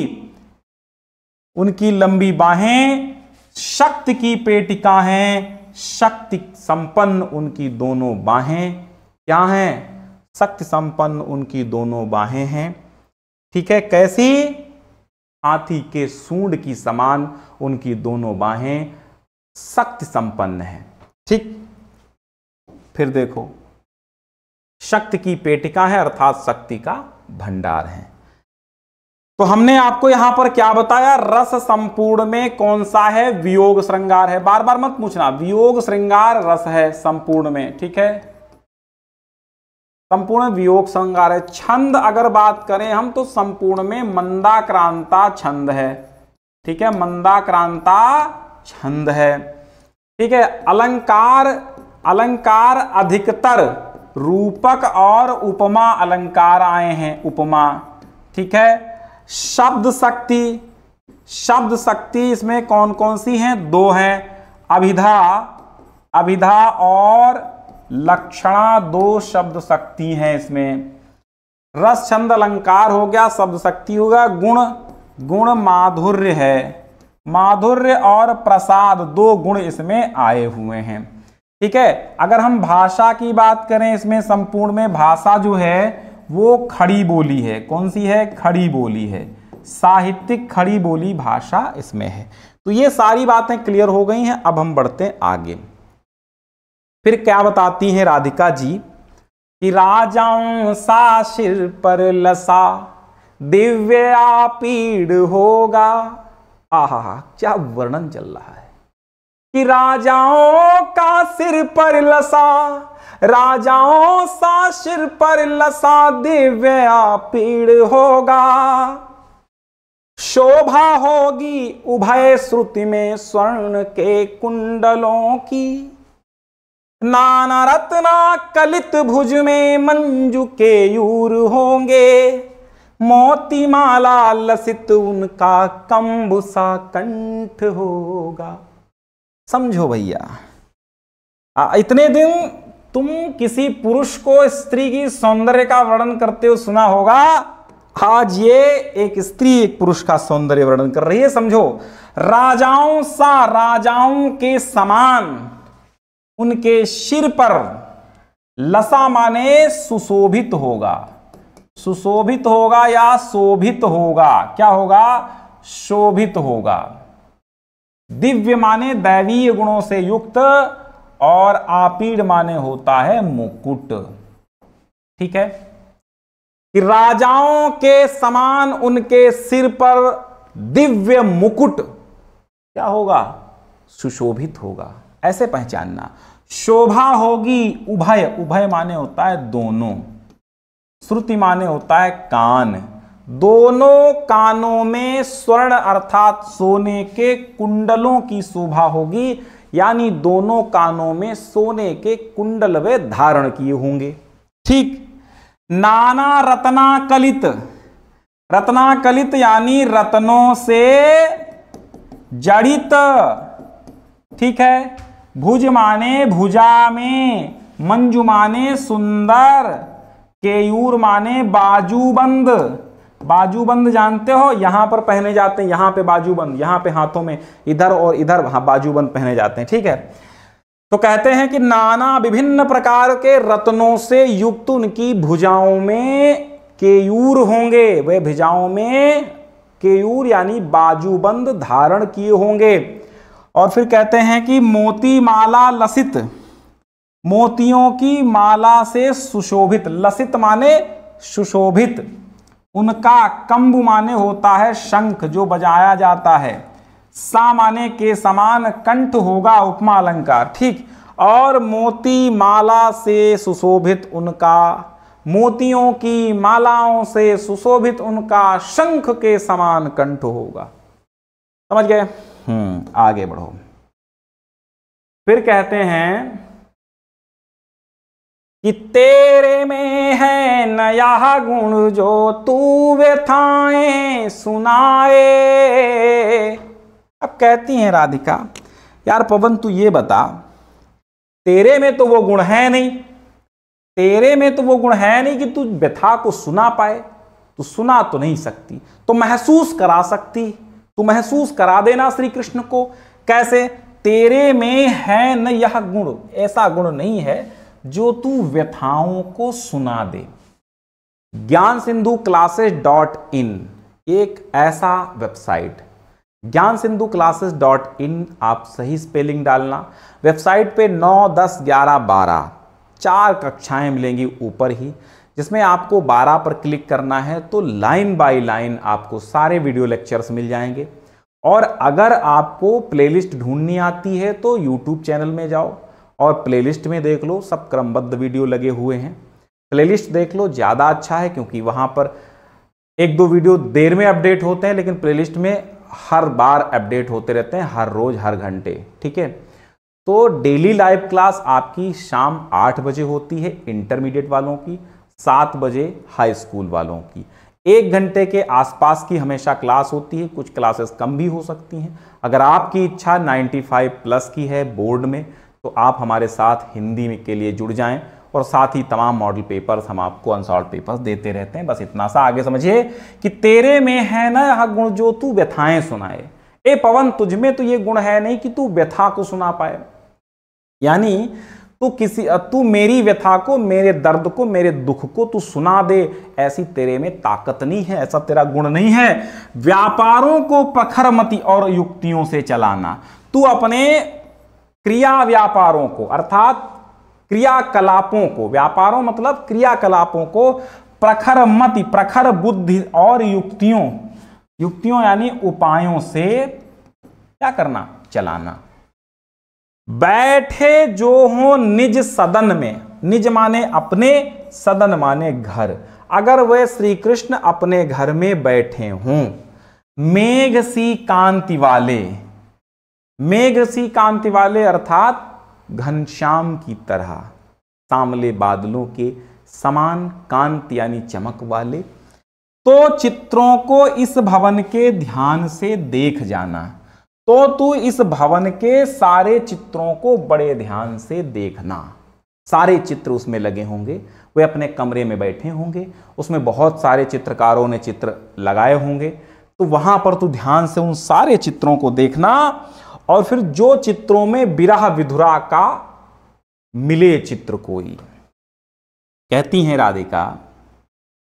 उनकी लंबी बाहें शक्त की पेटिका हैं शक्ति संपन्न उनकी दोनों बाहें क्या हैं शक्ति संपन्न उनकी दोनों बाहें हैं ठीक है कैसी हाथी के सूंड की समान उनकी दोनों बाहें शक्ति संपन्न है ठीक फिर देखो शक्ति की पेटिका है अर्थात शक्ति का भंडार है तो हमने आपको यहां पर क्या बताया रस संपूर्ण में कौन सा है वियोग श्रृंगार है बार बार मत पूछना वियोग श्रृंगार रस है संपूर्ण में ठीक है संपूर्ण वियोग श्रृंगार है छंद अगर बात करें हम तो संपूर्ण में मंदाक्रांता छंद है ठीक है मंदाक्रांता छंद है ठीक है अलंकार अलंकार अधिकतर रूपक और उपमा अलंकार आए हैं उपमा ठीक है शब्द शक्ति शब्द शक्ति इसमें कौन कौन सी हैं दो हैं अभिधा अभिधा और लक्षणा दो शब्द शक्ति हैं इसमें रस छंद अलंकार हो गया शब्द शक्ति होगा गुण गुण माधुर्य है माधुर्य और प्रसाद दो गुण इसमें आए हुए हैं ठीक है अगर हम भाषा की बात करें इसमें संपूर्ण में भाषा जो है वो खड़ी बोली है कौन सी है खड़ी बोली है साहित्यिक खड़ी बोली भाषा इसमें है तो ये सारी बातें क्लियर हो गई हैं अब हम बढ़ते हैं आगे फिर क्या बताती हैं राधिका जी कि राजाओं सा सिर पर लसा दिव्य पीड़ होगा आहा क्या वर्णन चल रहा है कि राजाओं का सिर पर लसा राजाओं सा सिर पर लसा दिव्या पीड़ होगा शोभा होगी उभय श्रुति में स्वर्ण के कुंडलों की नाना रत्ना कलित भुज में मंजू के यूर होंगे मोती माला लसित उनका कंबुसा कंठ होगा समझो भैया इतने दिन तुम किसी पुरुष को स्त्री की सौंदर्य का वर्णन करते हुए सुना होगा आज ये एक स्त्री एक पुरुष का सौंदर्य वर्णन कर रही है समझो राजाओं सा राजाओं के समान उनके सिर पर लसा माने सुशोभित होगा सुशोभित होगा या शोभित होगा क्या होगा शोभित होगा दिव्य माने दैवीय गुणों से युक्त और आपीड माने होता है मुकुट ठीक है कि राजाओं के समान उनके सिर पर दिव्य मुकुट क्या होगा सुशोभित होगा ऐसे पहचानना शोभा होगी उभय उभय माने होता है दोनों श्रुति माने होता है कान दोनों कानों में स्वर्ण अर्थात सोने के कुंडलों की शोभा होगी यानी दोनों कानों में सोने के कुंडल वे धारण किए होंगे ठीक नाना रत्नाकलित रत्नाकलित यानी रत्नों से जड़ित ठीक है भुज माने भुजा में मंजू माने सुंदर केयूर माने बाजूबंद बाजूबंद जानते हो यहां पर पहने जाते हैं यहां पे बाजूबंद यहां पे हाथों में इधर और इधर वहां बाजूबंद पहने जाते हैं ठीक है तो कहते हैं कि नाना विभिन्न प्रकार के रत्नों से युक्त उनकी भुजाओं में केयूर होंगे वे भुजाओं में केयूर यानी बाजूबंद धारण किए होंगे और फिर कहते हैं कि मोती माला लसित मोतियों की माला से सुशोभित लसित माने सुशोभित उनका कंब माने होता है शंख जो बजाया जाता है सा माने के समान कंठ होगा उपमा अलंकार ठीक और मोती माला से सुशोभित उनका मोतियों की मालाओं से सुशोभित उनका शंख के समान कंठ होगा समझ गए हम्म आगे बढ़ो फिर कहते हैं कि तेरे में है नया गुण जो तू व्यथाएं सुनाए अब कहती हैं राधिका यार पवन तू ये बता तेरे में तो वो गुण है नहीं तेरे में तो वो गुण है नहीं कि तू व्यथा को सुना पाए तू सुना तो नहीं सकती तो महसूस करा सकती तू महसूस करा देना श्री कृष्ण को कैसे तेरे में है न यह गुण ऐसा गुण नहीं है जो तू व्यथाओं को सुना दे ज्ञान सिंधु क्लासेस डॉट इन एक ऐसा वेबसाइट ज्ञान सिंधु क्लासेस डॉट इन आप सही स्पेलिंग डालना वेबसाइट पे 9, 10, 11, 12 चार कक्षाएं मिलेंगी ऊपर ही जिसमें आपको 12 पर क्लिक करना है तो लाइन बाय लाइन आपको सारे वीडियो लेक्चर्स मिल जाएंगे और अगर आपको प्लेलिस्ट ढूंढनी आती है तो यूट्यूब चैनल में जाओ और प्लेलिस्ट में देख लो सब क्रमबद्ध वीडियो लगे हुए हैं प्लेलिस्ट देख लो ज़्यादा अच्छा है क्योंकि वहाँ पर एक दो वीडियो देर में अपडेट होते हैं लेकिन प्लेलिस्ट में हर बार अपडेट होते रहते हैं हर रोज़ हर घंटे ठीक है तो डेली लाइव क्लास आपकी शाम आठ बजे होती है इंटरमीडिएट वालों की सात बजे हाई स्कूल वालों की एक घंटे के आसपास की हमेशा क्लास होती है कुछ क्लासेस कम भी हो सकती हैं अगर आपकी इच्छा 95 प्लस की है बोर्ड में तो आप हमारे साथ हिंदी के लिए जुड़ जाएं और साथ ही तमाम मॉडल पेपर्स हम आपको अनसॉल्व पेपर्स देते रहते हैं बस इतना सा आगे समझिए कि तेरे में है ना यह गुण जो तू व्यथाएं सुनाए ए पवन तुझ में तो ये गुण है नहीं कि तू व्यथा को सुना पाए यानी तू किसी तू मेरी व्यथा को मेरे दर्द को मेरे दुख को तू सुना दे ऐसी तेरे में ताकत नहीं है ऐसा तेरा गुण नहीं है व्यापारों को पखरमती और युक्तियों से चलाना तू अपने क्रिया व्यापारों को अर्थात क्रियाकलापों को व्यापारों मतलब क्रियाकलापों को प्रखर मति प्रखर बुद्धि और युक्तियों युक्तियों यानी उपायों से क्या करना चलाना बैठे जो हो निज सदन में निज माने अपने सदन माने घर अगर वे श्री कृष्ण अपने घर में बैठे हों मेघ सी कांति वाले मेघसी कांति वाले अर्थात घनश्याम की तरह सांवले बादलों के समान कांत यानी चमक वाले तो चित्रों को इस भवन के ध्यान से देख जाना तो तू इस भवन के सारे चित्रों को बड़े ध्यान से देखना सारे चित्र उसमें लगे होंगे वे अपने कमरे में बैठे होंगे उसमें बहुत सारे चित्रकारों ने चित्र लगाए होंगे तो वहां पर तू ध्यान से उन सारे चित्रों को देखना और फिर जो चित्रों में विरह विधुरा का मिले चित्र कोई कहती हैं राधिका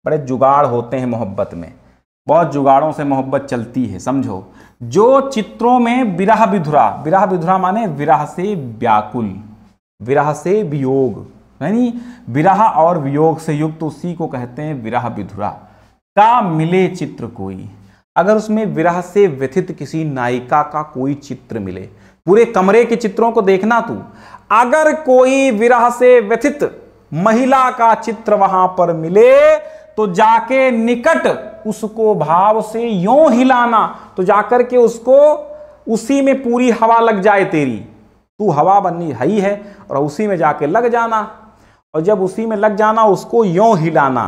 बड़े जुगाड़ होते हैं मोहब्बत में बहुत जुगाड़ों से मोहब्बत चलती है समझो जो चित्रों में विरह विधुरा विरह विधुरा माने विरह से व्याकुल विरह से वियोग यानी विरह और वियोग से युक्त उसी को कहते हैं विरह विधुरा का मिले चित्र कोई अगर उसमें विरह से व्यथित किसी नायिका का कोई चित्र मिले पूरे कमरे के चित्रों को देखना तू अगर कोई विरह से व्यथित महिला का चित्र वहां पर मिले तो जाके निकट उसको भाव से यो हिलाना तो जाकर के उसको उसी में पूरी हवा लग जाए तेरी तू हवा बननी हई है और उसी में जाके लग जाना और जब उसी में लग जाना उसको यो हिलाना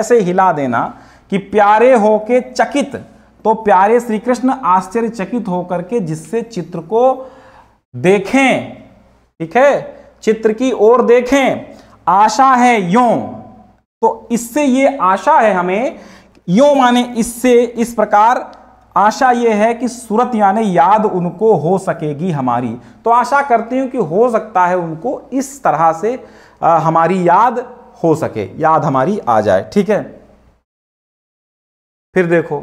ऐसे हिला देना कि प्यारे होके चकित तो प्यारे श्री कृष्ण आश्चर्यचकित होकर के जिससे चित्र को देखें ठीक है चित्र की ओर देखें आशा है यो तो इससे ये आशा है हमें यो माने इससे इस प्रकार आशा ये है कि सूरत यानी याद उनको हो सकेगी हमारी तो आशा करती हूं कि हो सकता है उनको इस तरह से आ, हमारी याद हो सके याद हमारी आ जाए ठीक है फिर देखो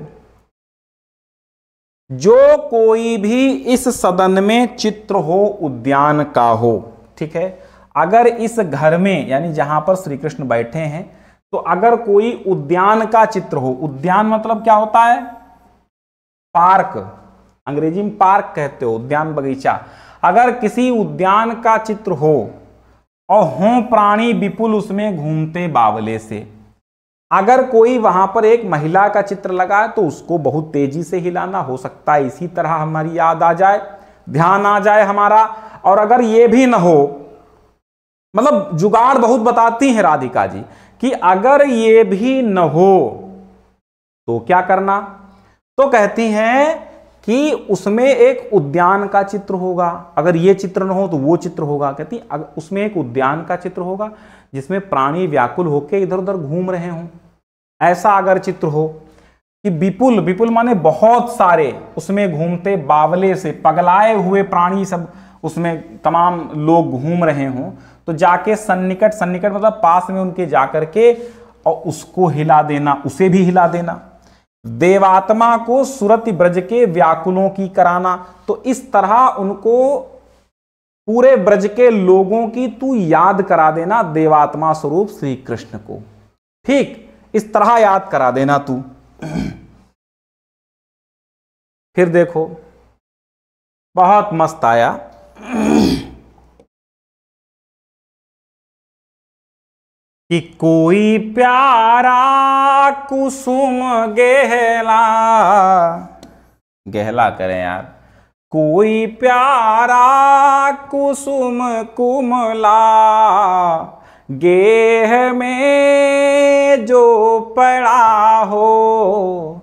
जो कोई भी इस सदन में चित्र हो उद्यान का हो ठीक है अगर इस घर में यानी जहां पर श्री कृष्ण बैठे हैं तो अगर कोई उद्यान का चित्र हो उद्यान मतलब क्या होता है पार्क अंग्रेजी में पार्क कहते हो उद्यान बगीचा अगर किसी उद्यान का चित्र हो और हो प्राणी विपुल उसमें घूमते बावले से अगर कोई वहां पर एक महिला का चित्र लगा तो उसको बहुत तेजी से हिलाना हो सकता है इसी तरह हमारी याद आ जाए ध्यान आ जाए हमारा और अगर ये भी ना हो मतलब जुगाड़ बहुत बताती हैं राधिका जी कि अगर ये भी न हो तो क्या करना तो कहती हैं कि उसमें एक उद्यान का चित्र होगा अगर ये चित्र न हो तो वो चित्र होगा कहती उसमें एक उद्यान का चित्र होगा जिसमें प्राणी व्याकुल होकर इधर उधर घूम रहे हों ऐसा अगर चित्र हो कि विपुल विपुल माने बहुत सारे उसमें घूमते बावले से पगलाए हुए प्राणी सब उसमें तमाम लोग घूम रहे हों तो जाके सन्निकट सन्निकट मतलब पास में उनके जाकर के और उसको हिला देना उसे भी हिला देना देवात्मा को सुरति ब्रज के व्याकुलों की कराना तो इस तरह उनको पूरे ब्रज के लोगों की तू याद करा देना देवात्मा स्वरूप श्री कृष्ण को ठीक इस तरह याद करा देना तू फिर देखो बहुत मस्त आया कि कोई प्यारा कुसुम गहला गहला करें यार कोई प्यारा कुसुम कुमला गेह में जो पड़ा हो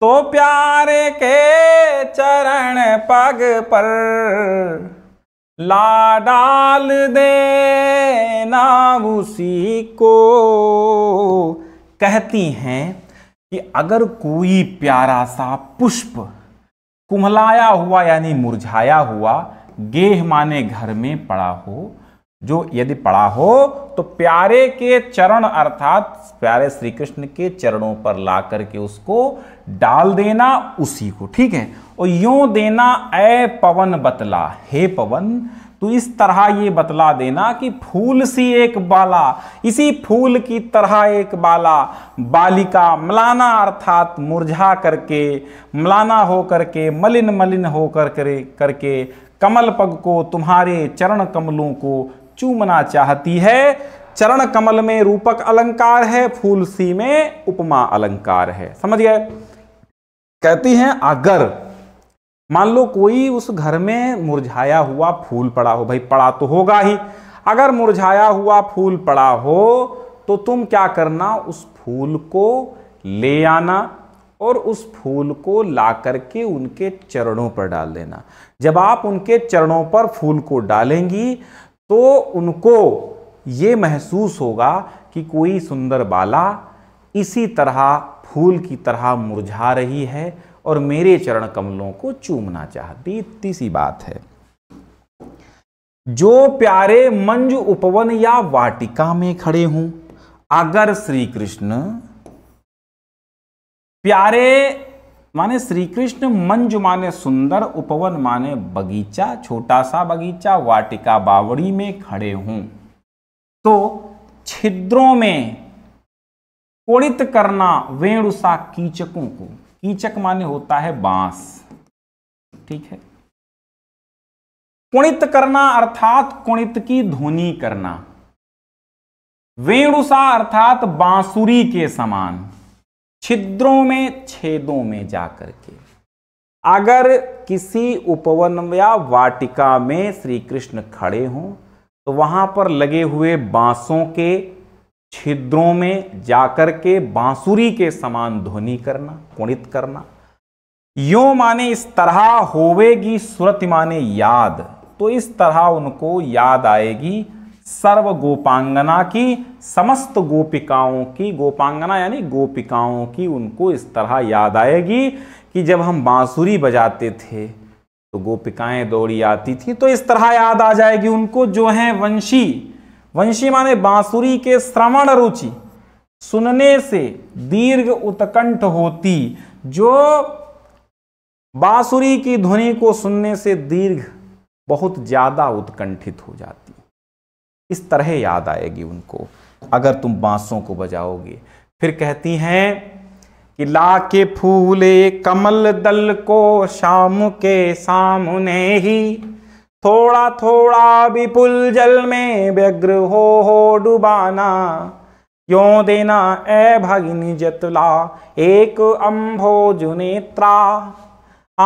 तो प्यारे के चरण पग पर ला डाल देना उसी को कहती हैं कि अगर कोई प्यारा सा पुष्प कुमलाया हुआ यानी मुरझाया हुआ गेह माने घर में पड़ा हो जो यदि पड़ा हो तो प्यारे के चरण अर्थात प्यारे श्री कृष्ण के चरणों पर ला करके उसको डाल देना उसी को ठीक है और यूं देना ए पवन बतला हे पवन तो इस तरह ये बतला देना कि फूल सी एक बाला इसी फूल की तरह एक बाला बालिका मलाना अर्थात मुरझा करके मलाना हो करके मलिन मलिन हो कर करके कमल पग को तुम्हारे चरण कमलों को चूमना चाहती है चरण कमल में रूपक अलंकार है फूल सी में उपमा अलंकार है समझ गए कहती हैं अगर मान लो कोई उस घर में मुरझाया हुआ फूल पड़ा हो भाई पड़ा तो होगा ही अगर मुरझाया हुआ फूल पड़ा हो तो तुम क्या करना उस फूल को ले आना और उस फूल को ला करके उनके चरणों पर डाल देना जब आप उनके चरणों पर फूल को डालेंगी तो उनको ये महसूस होगा कि कोई सुंदर बाला इसी तरह फूल की तरह मुरझा रही है और मेरे चरण कमलों को चूमना चाहती इतनी सी बात है जो प्यारे मंज उपवन या वाटिका में खड़े हूं अगर श्री कृष्ण प्यारे माने श्री कृष्ण मंज माने सुंदर उपवन माने बगीचा छोटा सा बगीचा वाटिका बावड़ी में खड़े हों तो छिद्रों में कोड़ित करना वेणुसा कीचकों को कीचक माने होता है बांस ठीक है कुणित करना अर्थात कुणित की ध्वनि करना वेणुसा अर्थात बांसुरी के समान छिद्रों में छेदों में जाकर के अगर किसी उपवन या वाटिका में श्री कृष्ण खड़े हों तो वहां पर लगे हुए बांसों के छिद्रों में जाकर के बांसुरी के समान ध्वनि करना कुणित करना यो माने इस तरह होवेगी सुरति माने याद तो इस तरह उनको याद आएगी सर्व गोपांगना की समस्त गोपिकाओं की गोपांगना यानी गोपिकाओं की उनको इस तरह याद आएगी कि जब हम बांसुरी बजाते थे तो गोपिकाएं दौड़ी आती थी तो इस तरह याद आ जाएगी उनको जो हैं वंशी वंशी माने बांसुरी के श्रवण रुचि सुनने से दीर्घ उत्कंठ होती जो बांसुरी की ध्वनि को सुनने से दीर्घ बहुत ज़्यादा उत्कंठित हो जाती इस तरह याद आएगी उनको अगर तुम बांसों को बजाओगे फिर कहती हैं कि ला के फूले कमल दल को शाम के सामने ही थोड़ा थोड़ा विपुल जल में व्यग्र हो हो डुबाना क्यों देना ए भगिनी जतला एक अम्भोजु नेत्रा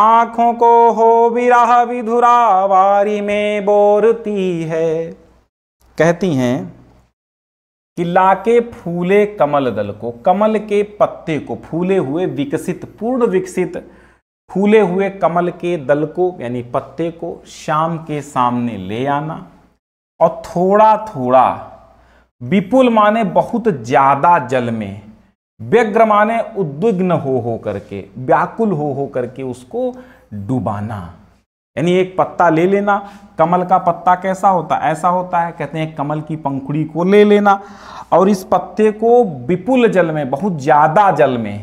आंखों को हो विरह विधुरा वारी में बोरती है कहती हैं कि लाके फूले कमल दल को कमल के पत्ते को फूले हुए विकसित पूर्ण विकसित फूले हुए कमल के दल को यानी पत्ते को शाम के सामने ले आना और थोड़ा थोड़ा विपुल माने बहुत ज्यादा जल में व्यग्र माने उद्विग्न हो हो करके व्याकुल हो हो करके उसको डुबाना यानी एक पत्ता ले लेना कमल का पत्ता कैसा होता ऐसा होता है कहते हैं कमल की पंखुड़ी को ले लेना और इस पत्ते को विपुल जल में बहुत ज़्यादा जल में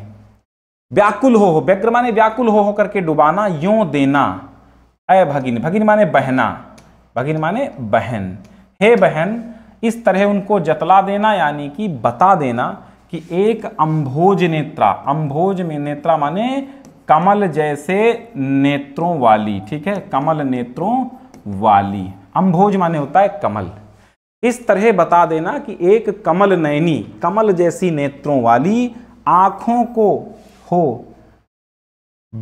व्याकुल हो हो व्यक्र माने व्याकुल हो हो करके डुबाना यो देना अय भगिन भगिन माने बहना भगिन माने बहन हे बहन इस तरह उनको जतला देना यानी कि बता देना कि एक अम्भोज नेत्रा अंभोज में नेत्रा माने कमल जैसे नेत्रों वाली ठीक है कमल नेत्रों वाली अंभोज माने होता है कमल इस तरह बता देना कि एक कमल नैनी कमल जैसी नेत्रों वाली आंखों को हो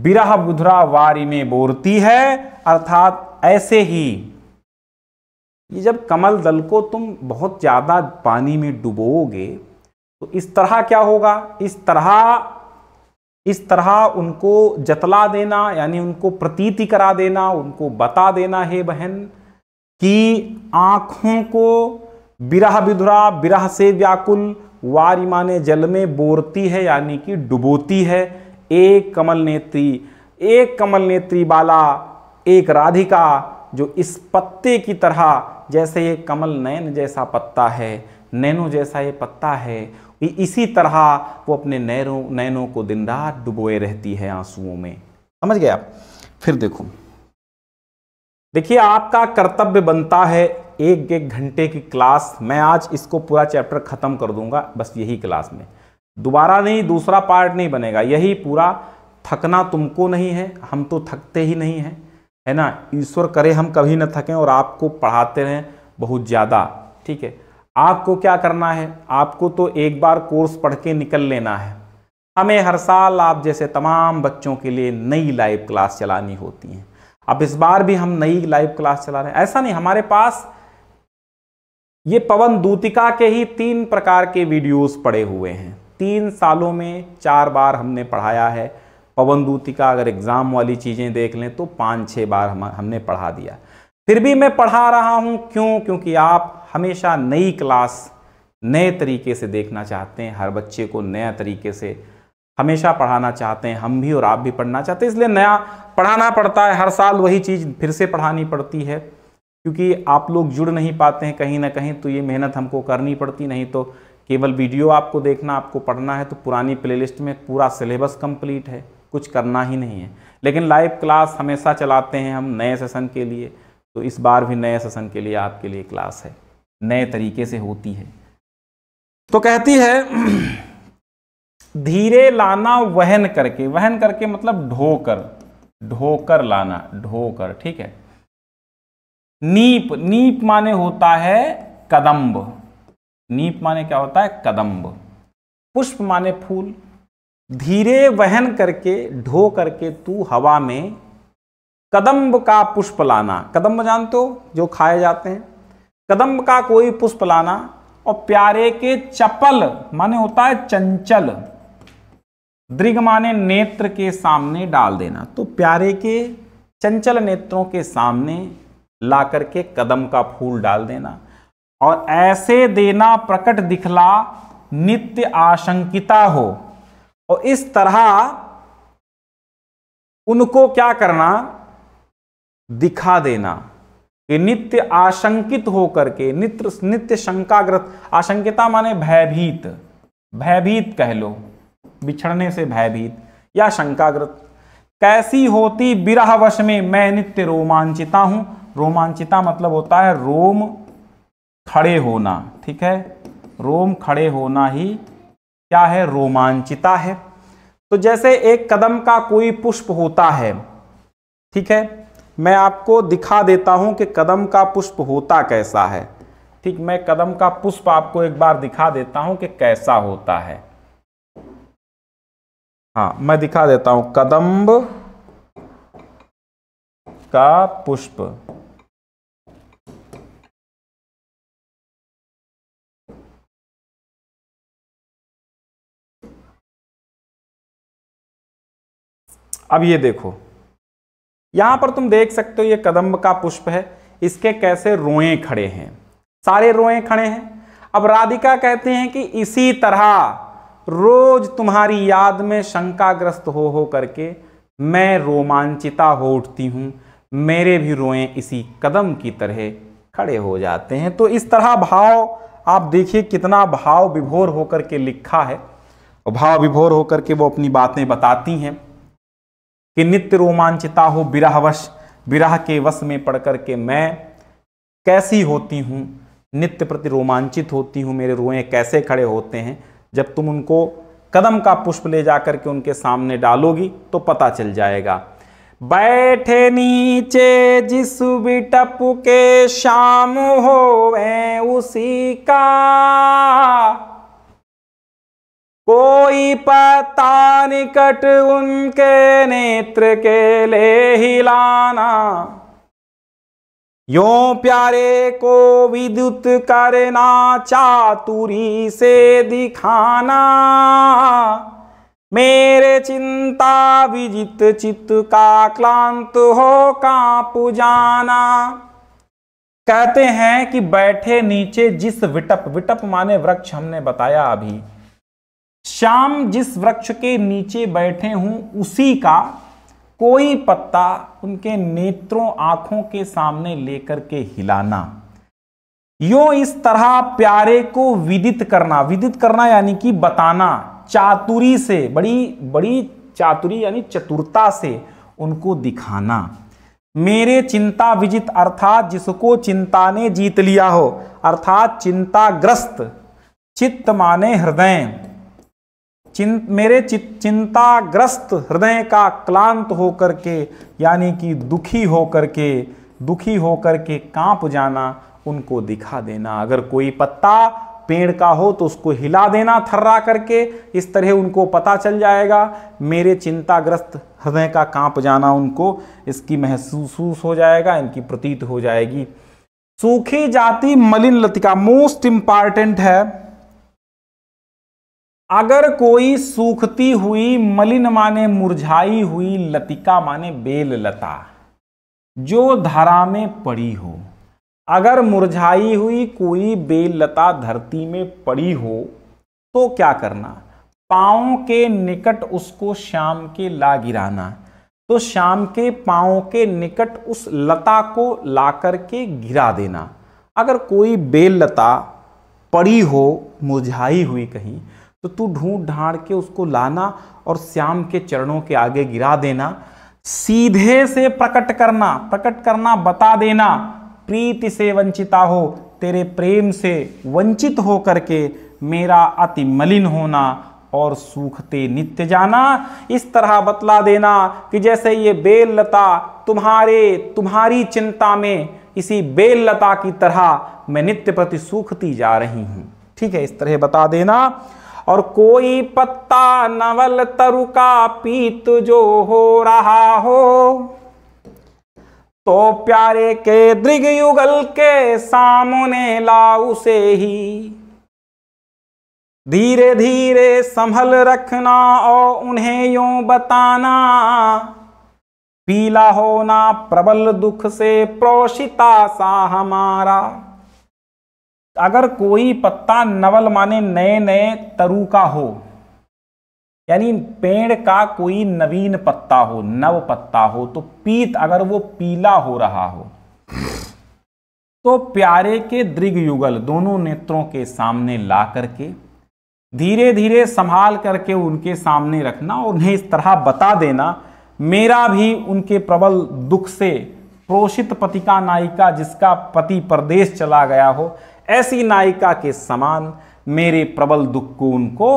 बिरह बुधरा वारी में बोरती है अर्थात ऐसे ही ये जब कमल दल को तुम बहुत ज़्यादा पानी में डुबोगे तो इस तरह क्या होगा इस तरह इस तरह उनको जतला देना यानी उनको प्रतीति करा देना उनको बता देना है बहन कि आँखों को बिरह विधुरा बिरह से व्याकुल वारी माने जल में बोरती है यानी कि डुबोती है एक कमल नेत्री एक कमल नेत्री बाला एक राधिका जो इस पत्ते की तरह जैसे ये कमल नयन जैसा पत्ता है नैनो जैसा ये पत्ता है इसी तरह वो अपने नैरों नैनों को दिन रात डुबोए रहती है आंसुओं में समझ गए आप फिर देखो देखिए आपका कर्तव्य बनता है एक एक घंटे की क्लास मैं आज इसको पूरा चैप्टर ख़त्म कर दूंगा बस यही क्लास में दोबारा नहीं दूसरा पार्ट नहीं बनेगा यही पूरा थकना तुमको नहीं है हम तो थकते ही नहीं हैं है ना ईश्वर करे हम कभी ना थकें और आपको पढ़ाते रहें बहुत ज़्यादा ठीक है आपको क्या करना है आपको तो एक बार कोर्स पढ़ के निकल लेना है हमें हर साल आप जैसे तमाम बच्चों के लिए नई लाइव क्लास चलानी होती है अब इस बार भी हम नई लाइव क्लास चला रहे हैं ऐसा नहीं हमारे पास ये पवन दूतिका के ही तीन प्रकार के वीडियोस पड़े हुए हैं तीन सालों में चार बार हमने पढ़ाया है पवन दूतिका अगर एग्ज़ाम वाली चीज़ें देख लें तो पाँच छह बार हम हमने पढ़ा दिया फिर भी मैं पढ़ा रहा हूं क्यों क्योंकि आप हमेशा नई क्लास नए तरीके से देखना चाहते हैं हर बच्चे को नया तरीके से हमेशा पढ़ाना चाहते हैं हम भी और आप भी पढ़ना चाहते हैं इसलिए नया पढ़ाना पड़ता है हर साल वही चीज़ फिर से पढ़ानी पड़ती है क्योंकि आप लोग जुड़ नहीं पाते हैं कहीं ना कहीं तो ये मेहनत हमको करनी पड़ती नहीं तो केवल वीडियो आपको देखना आपको पढ़ना है तो पुरानी प्लेलिस्ट में पूरा सिलेबस कंप्लीट है कुछ करना ही नहीं है लेकिन लाइव क्लास हमेशा चलाते हैं हम नए सेशन के लिए तो इस बार भी नए सेशन के लिए आपके लिए क्लास है नए तरीके से होती है तो कहती है (clears throat) धीरे लाना वहन करके वहन करके मतलब ढोकर ढोकर लाना ढोकर ठीक है नीप नीप माने होता है कदम्ब नीप माने क्या होता है कदम्ब पुष्प माने फूल धीरे वहन करके ढो करके तू हवा में कदम्ब का पुष्प लाना कदम्ब जानते हो जो खाए जाते हैं कदम्ब का कोई पुष्प लाना और प्यारे के चपल माने होता है चंचल दृग माने नेत्र के सामने डाल देना तो प्यारे के चंचल नेत्रों के सामने ला करके कदम का फूल डाल देना और ऐसे देना प्रकट दिखला नित्य आशंकिता हो और इस तरह उनको क्या करना दिखा देना कि नित्य आशंकित होकर के नित्य नित्य शंकाग्रत आशंकिता माने भयभीत भयभीत कह लो बिछड़ने से भयभीत या शंकाग्रत कैसी होती बिरह वश में मैं नित्य रोमांचिता हूं रोमांचिता मतलब होता है रोम खड़े होना ठीक है रोम खड़े होना ही क्या है रोमांचिता है तो जैसे एक कदम का कोई पुष्प होता है ठीक है मैं आपको दिखा देता हूं कि कदम का पुष्प होता कैसा है ठीक मैं कदम का पुष्प आपको एक बार दिखा देता हूं कि कैसा होता है हाँ मैं दिखा देता हूं कदम्ब का पुष्प अब ये देखो यहां पर तुम देख सकते हो ये कदम्ब का पुष्प है इसके कैसे रोए खड़े हैं सारे रोए खड़े हैं अब राधिका कहते हैं कि इसी तरह रोज तुम्हारी याद में शंकाग्रस्त हो हो करके मैं रोमांचिता हो उठती हूँ मेरे भी रोए इसी कदम की तरह खड़े हो जाते हैं तो इस तरह भाव आप देखिए कितना भाव विभोर होकर के लिखा है भाव विभोर होकर के वो अपनी बातें बताती हैं कि नित्य रोमांचिता हो विरहवश विरह के वश में पड़ कर के मैं कैसी होती हूँ नित्य प्रति रोमांचित होती हूँ मेरे रोए कैसे खड़े होते हैं जब तुम उनको कदम का पुष्प ले जा करके के उनके सामने डालोगी तो पता चल जाएगा बैठे नीचे जिस बिटप के शाम हो उसी का कोई पता निकट उनके नेत्र के ले हिलाना यो प्यारे को विद्युत करना चातुरी से दिखाना मेरे चिंता विजित चित्त का क्लांत हो कांप जाना कहते हैं कि बैठे नीचे जिस विटप विटप माने वृक्ष हमने बताया अभी श्याम जिस वृक्ष के नीचे बैठे हूं उसी का कोई पत्ता उनके नेत्रों आंखों के सामने लेकर के हिलाना यो इस तरह प्यारे को विदित करना विदित करना यानी कि बताना चातुरी से बड़ी बड़ी चातुरी यानी चतुरता से उनको दिखाना मेरे चिंता विजित अर्थात जिसको चिंता ने जीत लिया हो अर्थात चिंताग्रस्त चित्त माने हृदय चिं मेरे चि, चिंताग्रस्त हृदय का क्लांत होकर के यानी कि दुखी होकर के दुखी होकर के कांप जाना उनको दिखा देना अगर कोई पत्ता पेड़ का हो तो उसको हिला देना थर्रा करके इस तरह उनको पता चल जाएगा मेरे चिंताग्रस्त हृदय का कांप जाना उनको इसकी महसूस हो जाएगा इनकी प्रतीत हो जाएगी सूखी जाति मलिन लतिका मोस्ट इम्पॉर्टेंट है अगर कोई सूखती हुई मलिन माने मुरझाई हुई लतिका माने बेल लता जो धारा में पड़ी हो अगर मुरझाई हुई कोई बेल लता धरती में पड़ी हो तो क्या करना पाँव के निकट उसको शाम के ला गिराना तो शाम के पाओ के निकट उस लता को ला कर के गिरा देना अगर कोई बेल लता पड़ी हो मुरझाई हुई कहीं तो तू ढूंढ ढाड़ के उसको लाना और श्याम के चरणों के आगे गिरा देना सीधे से प्रकट करना प्रकट करना बता देना प्रीति से वंचिता हो तेरे प्रेम से वंचित हो करके मेरा अति मलिन होना और सूखते नित्य जाना इस तरह बतला देना कि जैसे ये बेल लता तुम्हारे तुम्हारी चिंता में इसी बेल लता की तरह मैं नित्य प्रति सूखती जा रही हूँ ठीक है इस तरह बता देना और कोई पत्ता नवल तरु का पीत जो हो रहा हो तो प्यारे के दृग युगल के सामने लाऊ से ही धीरे धीरे संभल रखना और उन्हें यू बताना पीला होना प्रबल दुख से प्रोषिता सा हमारा अगर कोई पत्ता नवल माने नए नए तरु का हो यानी पेड़ का कोई नवीन पत्ता हो नव पत्ता हो तो पीत अगर वो पीला हो रहा हो तो प्यारे के दृग युगल दोनों नेत्रों के सामने ला करके धीरे धीरे संभाल करके उनके सामने रखना और उन्हें इस तरह बता देना मेरा भी उनके प्रबल दुख से प्रोषित पति का नायिका जिसका पति परदेश चला गया हो ऐसी नायिका के समान मेरे प्रबल दुख को उनको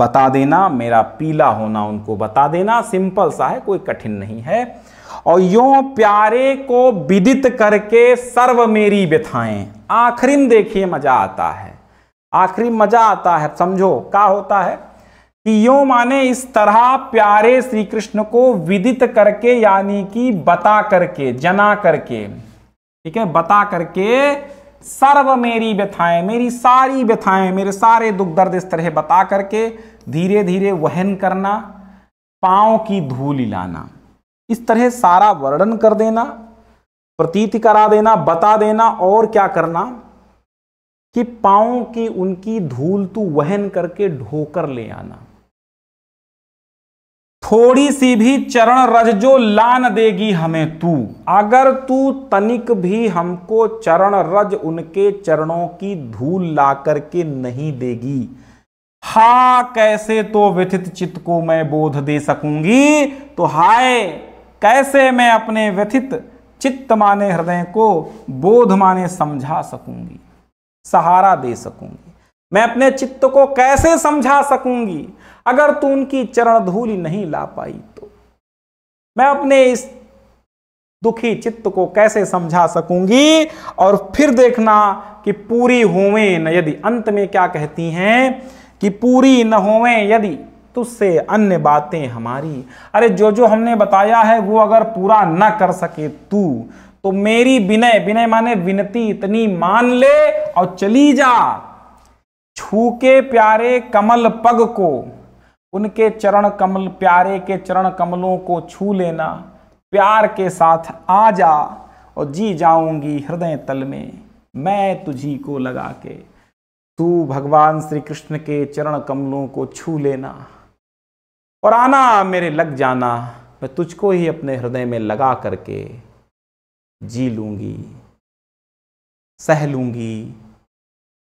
बता देना मेरा पीला होना उनको बता देना सिंपल सा है कोई कठिन नहीं है और यो प्यारे को विदित करके सर्व मेरी व्यथाएं आखिरी देखिए मजा आता है आखिरी मजा आता है समझो क्या होता है कि यो माने इस तरह प्यारे श्री कृष्ण को विदित करके यानी कि बता करके जना करके ठीक है बता करके सर्व मेरी व्यथाएं मेरी सारी व्यथाएं मेरे सारे दुख दर्द इस तरह बता करके धीरे धीरे वहन करना पाँव की धूल लाना इस तरह सारा वर्णन कर देना प्रतीत करा देना बता देना और क्या करना कि पाँव की उनकी धूल तू वहन करके ढोकर ले आना थोड़ी सी भी चरण रज जो लान देगी हमें तू अगर तू तनिक भी हमको चरण रज उनके चरणों की धूल ला करके नहीं देगी हा कैसे तो व्यथित चित्त को मैं बोध दे सकूंगी तो हाय कैसे मैं अपने व्यथित चित्त माने हृदय को बोध माने समझा सकूंगी सहारा दे सकूंगी मैं अपने चित्त को कैसे समझा सकूंगी अगर तू उनकी चरण धूल नहीं ला पाई तो मैं अपने इस दुखी चित्त को कैसे समझा सकूंगी और फिर देखना कि पूरी होवे न यदि अंत में क्या कहती हैं कि पूरी न होवे यदि तुझसे अन्य बातें हमारी अरे जो जो हमने बताया है वो अगर पूरा न कर सके तू तो मेरी विनय विनय माने विनती इतनी मान ले और चली जा छूके प्यारे कमल पग को उनके चरण कमल प्यारे के चरण कमलों को छू लेना प्यार के साथ आ जा और जी जाऊंगी हृदय तल में मैं तुझी को लगा के तू भगवान श्री कृष्ण के चरण कमलों को छू लेना और आना मेरे लग जाना मैं तुझको ही अपने हृदय में लगा करके जी लूंगी सह लूंगी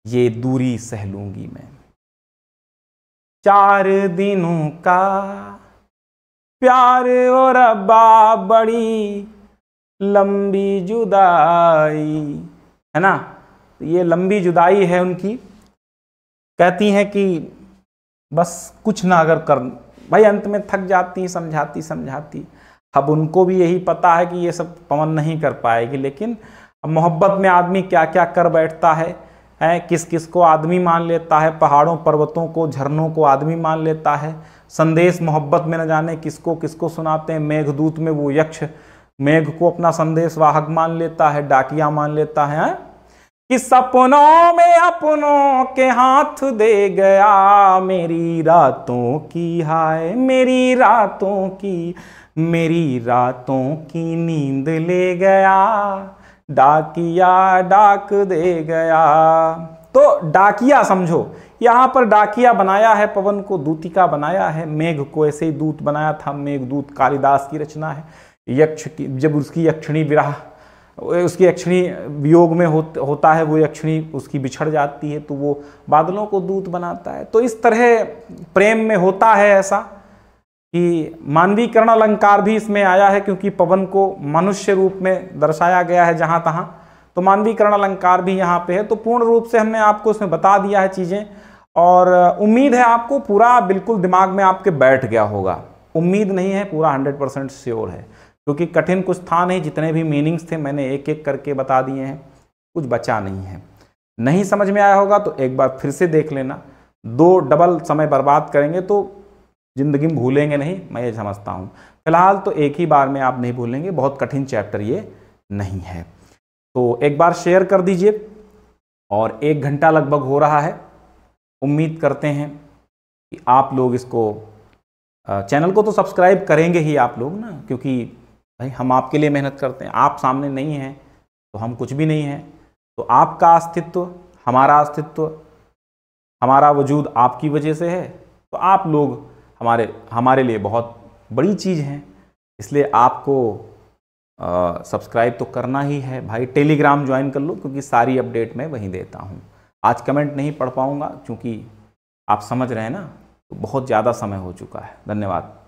ये दूरी सह लूंगी मैं चार दिनों का प्यार और अब्बा बड़ी लंबी जुदाई है ना ये लंबी जुदाई है उनकी कहती हैं कि बस कुछ ना अगर कर भाई अंत में थक जाती समझाती समझाती अब उनको भी यही पता है कि ये सब पवन नहीं कर पाएगी लेकिन मोहब्बत में आदमी क्या क्या कर बैठता है है किस किस को आदमी मान लेता है पहाड़ों पर्वतों को झरनों को आदमी मान लेता है संदेश मोहब्बत में न जाने किसको किसको सुनाते हैं मेघदूत में वो यक्ष मेघ को अपना संदेश वाहक मान लेता है डाकिया मान लेता है कि सपनों में अपनों के हाथ दे गया मेरी रातों की हाय मेरी रातों की मेरी रातों की नींद ले गया डाकिया डाक दे गया तो डाकिया समझो यहाँ पर डाकिया बनाया है पवन को दूतिका बनाया है मेघ को ऐसे ही दूत बनाया था मेघ दूत कालिदास की रचना है यक्ष की जब उसकी यक्षिणी विराह उसकी यक्षिणी वियोग में हो, होता है वो यक्षिणी उसकी बिछड़ जाती है तो वो बादलों को दूत बनाता है तो इस तरह प्रेम में होता है ऐसा कि मानवीकरण अलंकार भी इसमें आया है क्योंकि पवन को मनुष्य रूप में दर्शाया गया है जहाँ तहाँ तो मानवीकरण अलंकार भी यहाँ पे है तो पूर्ण रूप से हमने आपको इसमें बता दिया है चीज़ें और उम्मीद है आपको पूरा बिल्कुल दिमाग में आपके बैठ गया होगा उम्मीद नहीं है पूरा हंड्रेड परसेंट श्योर है क्योंकि कठिन कुछ था नहीं जितने भी मीनिंग्स थे मैंने एक एक करके बता दिए हैं कुछ बचा नहीं है नहीं समझ में आया होगा तो एक बार फिर से देख लेना दो डबल समय बर्बाद करेंगे तो ज़िंदगी में भूलेंगे नहीं मैं ये समझता हूँ फिलहाल तो एक ही बार में आप नहीं भूलेंगे बहुत कठिन चैप्टर ये नहीं है तो एक बार शेयर कर दीजिए और एक घंटा लगभग हो रहा है उम्मीद करते हैं कि आप लोग इसको चैनल को तो सब्सक्राइब करेंगे ही आप लोग ना क्योंकि भाई हम आपके लिए मेहनत करते हैं आप सामने नहीं हैं तो हम कुछ भी नहीं हैं तो आपका अस्तित्व हमारा अस्तित्व हमारा वजूद आपकी वजह से है तो आप लोग हमारे हमारे लिए बहुत बड़ी चीज़ है इसलिए आपको सब्सक्राइब तो करना ही है भाई टेलीग्राम ज्वाइन कर लो क्योंकि सारी अपडेट मैं वहीं देता हूँ आज कमेंट नहीं पढ़ पाऊँगा क्योंकि आप समझ रहे हैं ना तो बहुत ज़्यादा समय हो चुका है धन्यवाद